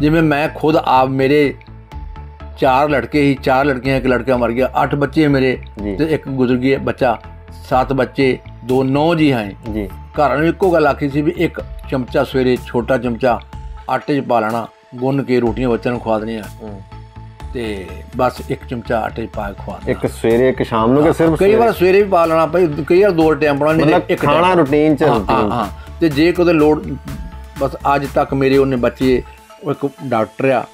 ਜਿਵੇਂ ਮੈਂ ਖੁਦ ਆਪ ਮੇਰੇ ਚਾਰ ਲੜਕੇ ਹੀ ਚਾਰ ਲੜਕੀਆਂ ਇੱਕ ਲੜਕਾ ਮਰ ਗਿਆ ਅੱਠ ਬੱਚੇ ਮੇਰੇ ਤੇ ਇੱਕ ਗੁਜ਼ਰ ਗਿਆ ਬੱਚਾ ਸੱਤ ਬੱਚੇ ਦੋ ਨੌ ਜੀ ਹੈ ਜੀ ਘਰ ਨੂੰ ਇੱਕੋ ਗੱਲ ਆਖੀ ਸੀ ਵੀ ਇੱਕ ਚਮਚਾ ਸਵੇਰੇ ਛੋਟਾ ਚਮਚਾ ਆਟੇ 'ਚ ਪਾ ਲੈਣਾ ਗੁੰਨ ਕੇ ਰੋਟੀਆਂ ਬੱਚਿਆਂ ਨੂੰ ਖਵਾ ਦੇਣੀਆਂ ਤੇ ਬਸ ਇੱਕ ਚਮਚਾ ਆਟੇ ਪਾ ਖਵਾ ਦੇ ਇੱਕ ਸਵੇਰੇ ਇੱਕ ਸ਼ਾਮ ਨੂੰ ਕਿ ਸਿਰਫ ਕਈ ਵਾਰ ਸਵੇਰੇ ਵੀ ਪਾ ਲੈਣਾ ਭਾਈ ਕਈ ਵਾਰ ਦੋ ਟਾਈਮ ਬਣਾਉਣਾ ਨਹੀਂ ਇੱਕ ਖਾਣਾ ਰੁਟੀਨ ਚ ਹਾਂ ਹਾਂ ਤੇ ਜੇ ਕੋਈ ਲੋੜ ਬਸ ਅੱਜ ਤੱਕ ਮੇਰੇ ਉਹਨੇ ਬੱਚੇ ਉਹ ਇੱਕ ਡਾਕਟਰ ਆ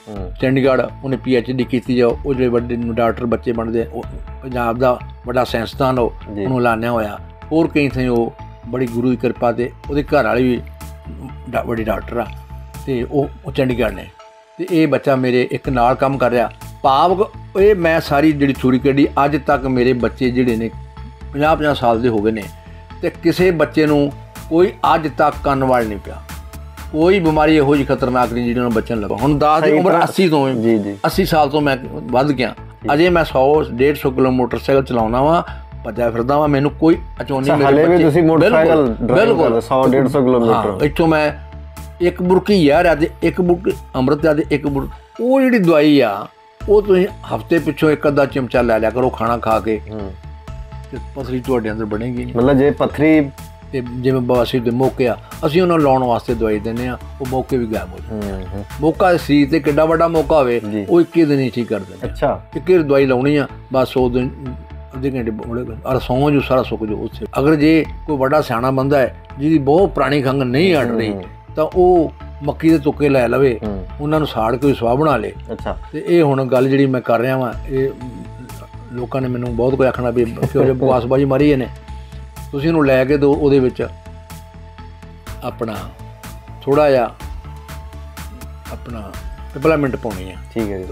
ਚੰਡੀਗੜ੍ਹ ਉਹਨੇ ਪੀ ਐਚ ਡੀ ਕੀਤੀ ਜੋ ਉਹ ਜਿਹੜੇ ਵੱਡੇ ਡਾਕਟਰ ਬੱਚੇ ਬਣਦੇ ਪੰਜਾਬ ਦਾ ਵੱਡਾ ਸਾਇੰਸਦਾਨ ਉਹ ਉਹਨੂੰ ਲਾਣਿਆ ਹੋਇਆ ਹੋਰ ਕਈ ਥੇ ਉਹ ਬੜੀ ਗੁਰੂ ਦੀ ਕਿਰਪਾ ਤੇ ਉਹਦੇ ਘਰ ਵਾਲੀ ਵੀ ਵੱਡੇ ਡਾਕਟਰ ਆ ਤੇ ਉਹ ਉਹ ਚੰਡੀਗੜ੍ਹ ਨੇ ਤੇ ਇਹ ਬੱਚਾ ਮੇਰੇ ਇੱਕ ਨਾਲ ਕੰਮ ਕਰ ਰਿਹਾ ਭਾਵ ਇਹ ਮੈਂ ਸਾਰੀ ਜਿਹੜੀ ਚੋਰੀ ਕੱਢੀ ਅੱਜ ਤੱਕ ਮੇਰੇ ਬੱਚੇ ਜਿਹੜੇ ਨੇ 50 50 ਸਾਲ ਦੇ ਹੋ ਗਏ ਨੇ ਤੇ ਕਿਸੇ ਬੱਚੇ ਨੂੰ ਕੋਈ ਅੱਜ ਤੱਕ ਕੰਨ ਵਾਲ ਨਹੀਂ ਪਿਆ ਕੋਈ ਬਿਮਾਰੀ ਇਹੋ ਜੀ ਖਤਰਨਾਕ ਨਹੀਂ ਜਿਹੜੀ ਨੂੰ ਬਚਣ ਲੱਗਾ ਹੁਣ 10 ਦੀ ਉਮਰ 80 ਤੋਂ ਜੀ ਜੀ 80 ਸਾਲ ਤੋਂ ਮੈਂ ਵੱਧ ਗਿਆ ਅਜੇ ਮੈਂ 100 150 ਕਿਲੋਮੀਟਰ ਮੋਟਰਸਾਈਕਲ ਚਲਾਉਣਾ ਵਾ ਪੱਜਾ ਫਿਰਦਾ ਵਾ ਮੈਨੂੰ ਕੋਈ ਅਚੋਨੀ ਮੇਰੇ ਬੱਚੇ ਹਲੇ ਵੀ ਤੁਸੀਂ ਮੋਟਰਸਾਈਕਲ ਡਰਾਈਵ ਕਰਦੇ 100 150 ਕਿਲੋਮੀਟਰ ਇੱਥੋਂ ਮੈਂ ਇੱਕ ਬੁਰਕੀ ਯਾਰ ਅੱਜ ਇੱਕ ਬੁਰਕ ਅੰਮ੍ਰਿਤ ਦਾ ਇੱਕ ਬੁਰਕ ਉਹ ਜਿਹੜੀ ਦਵਾਈ ਆ ਉਹ ਤੁਸੀਂ ਹਫਤੇ ਪਿੱਛੋਂ ਇੱਕ ਅੱਧਾ ਚਮਚਾ ਲੈ ਲਿਆ ਕਰੋ ਖਾਣਾ ਖਾ ਕੇ ਹੂੰ ਤੇ ਪਥਰੀ ਤੁਹਾਡੇ ਅੰਦਰ ਬਣੇਗੀ ਮਤਲਬ ਜੇ ਪਥਰੀ ਤੇ ਜਿਵੇਂ ਬਵਾਸੀਰ ਦੇ ਮੌਕੇ ਆ ਅਸੀਂ ਉਹਨਾਂ ਲਾਉਣ ਵਾਸਤੇ ਦਵਾਈ ਦਿੰਨੇ ਆ ਉਹ ਮੌਕੇ ਵੀ ਗਾਇਬ ਹੋ ਜਾਂਦੇ ਮੌਕਾ ਸਰੀਰ ਤੇ ਕਿੰਨਾ ਵੱਡਾ ਮੌਕਾ ਹੋਵੇ ਉਹ ਇੱਕੇ ਦਿਨ ਹੀ ਠੀਕ ਕਰ ਦਿੰਦੇ ਅੱਛਾ ਇੱਕੇ ਦਵਾਈ ਲਾਉਣੀ ਆ ਬਸ ਉਹ ਦਿਨ ਅੱਧੇ ਘੰਟੇ ਬੋਲੇ ਅਰ ਸੌਂ ਜੋ ਸਾਰਾ ਸੁੱਕ ਜੋ ਉੱਥੇ ਅਗਰ ਜੇ ਕੋਈ ਵੱਡਾ ਸਿਆਣਾ ਬੰਦਾ ਹੈ ਜਿਹਦੀ ਬਹੁਤ ਪੁਰਾਣੀ ਖੰਗ ਨਹੀਂ ਅੜ ਰਹੀ ਤਾਂ ਉਹ ਮੱਕੀ ਦੇ ਤੁੱਕੇ ਲੈ ਲਵੇ ਉਹਨਾਂ ਨੂੰ ਸਾੜ ਕੇ ਸਵਾ ਬਣਾ ਲੇ ਅੱਛਾ ਤੇ ਇਹ ਹੁਣ ਗੱਲ ਜਿਹੜੀ ਮੈਂ ਕਰ ਰਿਹਾ ਵਾਂ ਇਹ ਲੋਕਾਂ ਨੇ ਮੈਨੂੰ ਬਹੁਤ ਕੁਝ ਆਖਣਾ ਵੀ ਕਿਉਂ ਜੇ ਬਾਜੀ ਮਾਰੀ ਇਹਨੇ ਤੁਸੀਂ ਉਹਨੂੰ ਲੈ ਕੇ ਦੋ ਉਹਦੇ ਵਿੱਚ ਆਪਣਾ ਥੋੜਾ ਜਿਹਾ ਆਪਣਾ ਇੰਪਲੀਮੈਂਟ ਪਾਉਣੀ ਹੈ ਠੀਕ ਹੈ ਜੀ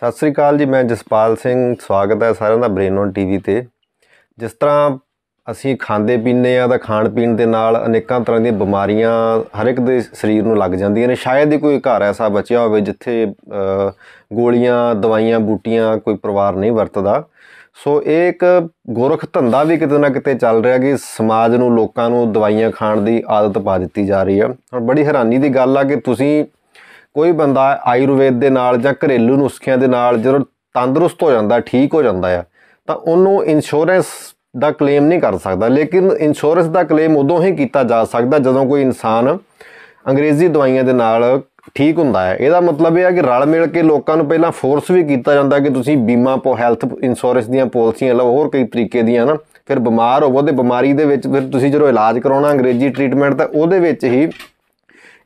ਸਤਿ ਸ੍ਰੀ ਅਕਾਲ ਜੀ ਮੈਂ ਜਸਪਾਲ ਸਿੰਘ ਸਵਾਗਤ ਹੈ ਸਾਰਿਆਂ ਦਾ ਬ੍ਰੇਨ ਔਨ ਟੀਵੀ ਤੇ ਜਿਸ ਤਰ੍ਹਾਂ ਅਸੀਂ ਖਾਂਦੇ ਪੀਂਦੇ ਆ ਤਾਂ ਖਾਣ ਪੀਣ ਦੇ ਨਾਲ ਅਨੇਕਾਂ ਤਰ੍ਹਾਂ ਦੀਆਂ ਬਿਮਾਰੀਆਂ ਹਰ ਇੱਕ ਦੇ ਸਰੀਰ ਨੂੰ ਲੱਗ ਜਾਂਦੀਆਂ ਨੇ ਸ਼ਾਇਦ ਹੀ ਕੋਈ ਘਰ ਐਸਾ ਬਚਿਆ ਹੋਵੇ ਜਿੱਥੇ ਗੋਲੀਆਂ ਦਵਾਈਆਂ ਬੂਟੀਆਂ ਕੋਈ ਪਰਿਵਾਰ ਨਹੀਂ ਵਰਤਦਾ ਸੋ ਇਹ ਇੱਕ ਗੋਰਖ ਧੰਦਾ ਵੀ ਕਿਤੇ ਨਾ ਕਿਤੇ ਚੱਲ ਰਿਹਾ ਕਿ ਸਮਾਜ ਨੂੰ ਲੋਕਾਂ ਨੂੰ ਦਵਾਈਆਂ ਖਾਣ ਦੀ ਆਦਤ ਪਾ ਦਿੱਤੀ ਜਾ ਰਹੀ ਹੈ ਹੁਣ ਬੜੀ ਹੈਰਾਨੀ ਦੀ ਗੱਲ ਆ ਕਿ ਤੁਸੀਂ ਕੋਈ ਬੰਦਾ ਆਯੁਰਵੇਦ ਦੇ ਨਾਲ ਜਾਂ ਘਰੇਲੂ ਨੁਸਖਿਆਂ ਦੇ ਨਾਲ ਜਦੋਂ ਤੰਦਰੁਸਤ ਹੋ ਜਾਂਦਾ ਠੀਕ ਹੋ ਜਾਂਦਾ ਆ ਤਾਂ ਉਹਨੂੰ ਇੰਸ਼ੋਰੈਂਸ ਦਾ ਕਲੇਮ ਨਹੀਂ ਕਰ ਸਕਦਾ ਲੇਕਿਨ ਇੰਸ਼ੋਰੈਂਸ ਦਾ ਕਲੇਮ ਉਦੋਂ ਹੀ ਕੀਤਾ ਜਾ ਸਕਦਾ ਜਦੋਂ ਕੋਈ ਇਨਸਾਨ ਅੰਗਰੇਜ਼ੀ ਦਵਾਈਆਂ ਦੇ ਨਾਲ ਠੀਕ ਹੁੰਦਾ ਹੈ ਇਹਦਾ ਮਤਲਬ ਇਹ ਹੈ ਕਿ ਰਲ ਮਿਲ ਕੇ ਲੋਕਾਂ ਨੂੰ ਪਹਿਲਾਂ ਫੋਰਸ ਵੀ ਕੀਤਾ ਜਾਂਦਾ ਕਿ ਤੁਸੀਂ ਬੀਮਾ ਪੋ ਹੈਲਥ ਇੰਸ਼ੋਰੈਂਸ ਦੀਆਂ ਪਾਲਿਸੀਆਂ ਲਓ ਹੋਰ ਕਈ ਤਰੀਕੇ ਦੀਆਂ ਨਾ ਫਿਰ ਬਿਮਾਰ ਹੋਵੋ ਤੇ ਬਿਮਾਰੀ ਦੇ ਵਿੱਚ ਫਿਰ ਤੁਸੀਂ ਜਦੋਂ ਇਲਾਜ ਕਰਾਉਣਾ ਅੰਗਰੇਜ਼ੀ ਟ੍ਰੀਟਮੈਂਟ ਤਾਂ ਉਹਦੇ ਵਿੱਚ ਹੀ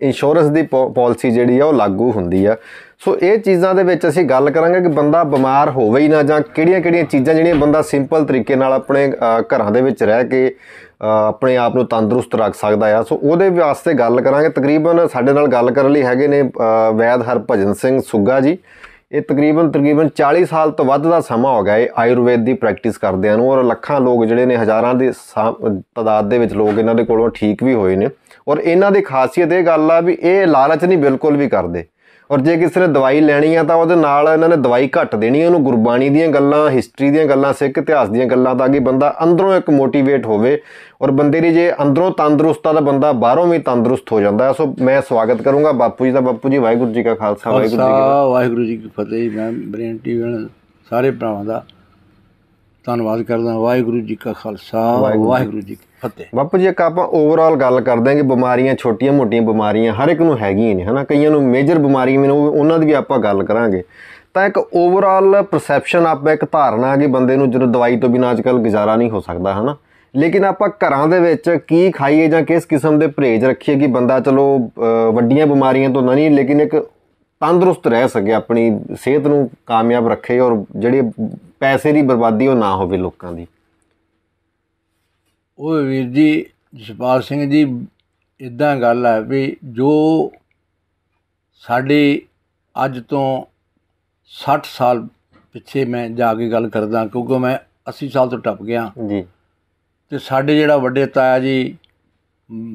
ਇੰਸ਼ੋਰੈਂਸ ਦੀ ਪਾਲਿਸੀ ਜਿਹੜੀ ਆ ਉਹ ਲਾਗੂ ਹੁੰਦੀ ਆ ਸੋ ਇਹ ਚੀਜ਼ਾਂ ਦੇ ਵਿੱਚ ਅਸੀਂ ਗੱਲ ਕਰਾਂਗੇ ਕਿ ਬੰਦਾ ਬਿਮਾਰ ਹੋਵੇ ਹੀ ਨਾ ਜਾਂ ਕਿਹੜੀਆਂ-ਕਿਹੜੀਆਂ ਚੀਜ਼ਾਂ ਜਿਹੜੀਆਂ ਬੰਦਾ ਸਿੰਪਲ ਤਰੀਕੇ ਨਾਲ ਆਪਣੇ ਘਰਾਂ ਦੇ ਵਿੱਚ ਰਹਿ ਕੇ ਆਪਣੇ ਆਪ ਨੂੰ ਤੰਦਰੁਸਤ ਰੱਖ ਸਕਦਾ ਆ ਸੋ ਉਹਦੇ ਵਾਸਤੇ ਗੱਲ ਕਰਾਂਗੇ ਤਕਰੀਬਨ ਸਾਡੇ ਨਾਲ ਗੱਲ ਕਰਨ ਲਈ ਹੈਗੇ ਨੇ ਵੈਦ ਹਰਭਜਨ ਸਿੰਘ ਸੁੱਗਾ ਜੀ ਇਹ ਤਕਰੀਬਨ ਤਕਰੀਬਨ 40 ਸਾਲ ਤੋਂ ਵੱਧ ਦਾ ਸਮਾਂ ਹੋ ਗਿਆ ਹੈ ਆਯੁਰਵੇਦ ਦੀ ਪ੍ਰੈਕਟਿਸ ਕਰਦਿਆਂ ਨੂੰ ਔਰ ਲੱਖਾਂ ਲੋਕ ਜਿਹੜੇ ਨੇ ਹਜ਼ਾਰਾਂ ਦੀ ਤਦਾਦ ਦੇ ਵਿੱਚ ਲੋਕ ਇਹਨਾਂ ਦੇ ਕੋਲੋਂ ਠੀਕ ਵੀ ਹੋਏ ਨੇ ਔਰ ਇਹਨਾਂ ਦੀ ਖਾਸੀਅਤ ਇਹ ਗੱਲ ਆ ਵੀ ਇਹ ਲਾਲਚ ਨਹੀਂ ਬਿਲਕੁਲ ਵੀ ਕਰਦੇ ਔਰ ਜੇ ਕਿਸੇ ਨੇ ਦਵਾਈ ਲੈਣੀ ਆ ਤਾਂ ਉਹਦੇ ਨਾਲ ਇਹਨਾਂ ਨੇ ਦਵਾਈ ਘੱਟ ਦੇਣੀ ਉਹਨੂੰ ਗੁਰਬਾਣੀ ਦੀਆਂ ਗੱਲਾਂ ਹਿਸਟਰੀ ਦੀਆਂ ਗੱਲਾਂ ਸਿੱਖ ਇਤਿਹਾਸ ਦੀਆਂ ਗੱਲਾਂ ਤਾਂ ਕਿ ਬੰਦਾ ਅੰਦਰੋਂ ਇੱਕ ਮੋਟੀਵੇਟ ਹੋਵੇ ਔਰ ਬੰਦੇ ਦੀ ਜੇ ਅੰਦਰੋਂ ਤੰਦਰੁਸਤ ਆ ਤਾਂ ਬੰਦਾ ਬਾਹਰੋਂ ਵੀ ਤੰਦਰੁਸਤ ਹੋ ਜਾਂਦਾ ਸੋ ਮੈਂ ਸਵਾਗਤ ਕਰੂੰਗਾ ਬਾਪੂ ਜੀ ਦਾ ਬਾਪੂ ਜੀ ਵਾਹਿਗੁਰੂ ਜੀ ਕਾ ਖਾਲਸਾ ਵਾਹਿਗੁਰੂ ਜੀ ਕੀ ਫਤਿਹ ਵਾਹਿਗੁਰੂ ਜੀ ਕੀ ਫਤਿਹ ਮੈਂ ਬ੍ਰੇਨ ਟੀਵੀ ਸਾਰੇ ਭਰਾਵਾਂ ਦਾ ਧੰਨਵਾਦ ਕਰਦਾ ਵਾਹਿਗੁਰੂ ਜੀ ਕਾ ਖਾਲਸਾ ਵਾਹਿਗੁਰੂ ਜੀ ਕੀ ਫਤਿਹ ਬਾਪੂ ਜੀ ਇੱਕ ਆਪਾਂ ਓਵਰਆਲ ਗੱਲ ਕਰਦੇ ਆਂ ਕਿ ਬਿਮਾਰੀਆਂ ਛੋਟੀਆਂ-ਮੋਟੀਆਂ ਬਿਮਾਰੀਆਂ ਹਰ ਇੱਕ ਨੂੰ ਹੈਗੀਆਂ ਨੇ ਹਨਾ ਕਈਆਂ ਨੂੰ ਮੇਜਰ ਬਿਮਾਰੀਆਂ ਨੇ ਉਹਨਾਂ ਦੀ ਵੀ ਆਪਾਂ ਗੱਲ ਕਰਾਂਗੇ ਤਾਂ ਇੱਕ ਓਵਰਆਲ ਪਰਸੈਪਸ਼ਨ ਆਪਾਂ ਇੱਕ ਧਾਰਨਾ ਕਿ ਬੰਦੇ ਨੂੰ ਜਦੋਂ ਦਵਾਈ ਤੋਂ ਬਿਨਾਂ ਅੱਜਕੱਲ ਗੁਜ਼ਾਰਾ ਨਹੀਂ ਹੋ ਸਕਦਾ ਹਨਾ ਲੇਕਿਨ ਆਪਾਂ ਘਰਾਂ ਦੇ ਵਿੱਚ ਕੀ ਖਾਈਏ ਜਾਂ ਕਿਸ ਕਿਸਮ ਦੇ ਪਰਹੇਜ਼ ਰੱਖੀਏ ਕਿ ਬੰਦਾ ਚਲੋ ਵੱਡੀਆਂ ਬਿਮਾਰੀਆਂ ਤੋਂ ਨਹੀਂ ਲੇਕਿਨ ਇੱਕ ਤੰਦਰੁਸਤ ਰਹਿ ਸਕੇ ਆਪਣੀ ਸਿਹਤ ਨੂੰ ਕਾਮਯਾਬ ਰੱਖੇ ਔਰ ਜਿਹੜੇ ਪੈਸੇ ਦੀ ਬਰਬਾਦੀ ਉਹ ਨਾ ਹੋਵੇ ਲੋਕਾਂ ਦੀ ਉਹ ਵੀਰ ਜੀ ਜਸਪਾਲ ਸਿੰਘ ਜੀ ਇਦਾਂ ਗੱਲ ਹੈ ਵੀ ਜੋ ਸਾਡੇ ਅੱਜ ਤੋਂ 60 ਸਾਲ ਪਿੱਛੇ ਮੈਂ ਜਾ ਕੇ ਗੱਲ ਕਰਦਾ ਕਿਉਂਕਿ ਮੈਂ 80 ਸਾਲ ਤੋਂ ਟੱਪ ਗਿਆ ਜੀ ਤੇ ਸਾਡੇ ਜਿਹੜਾ ਵੱਡੇ ਤਾਇਆ ਜੀ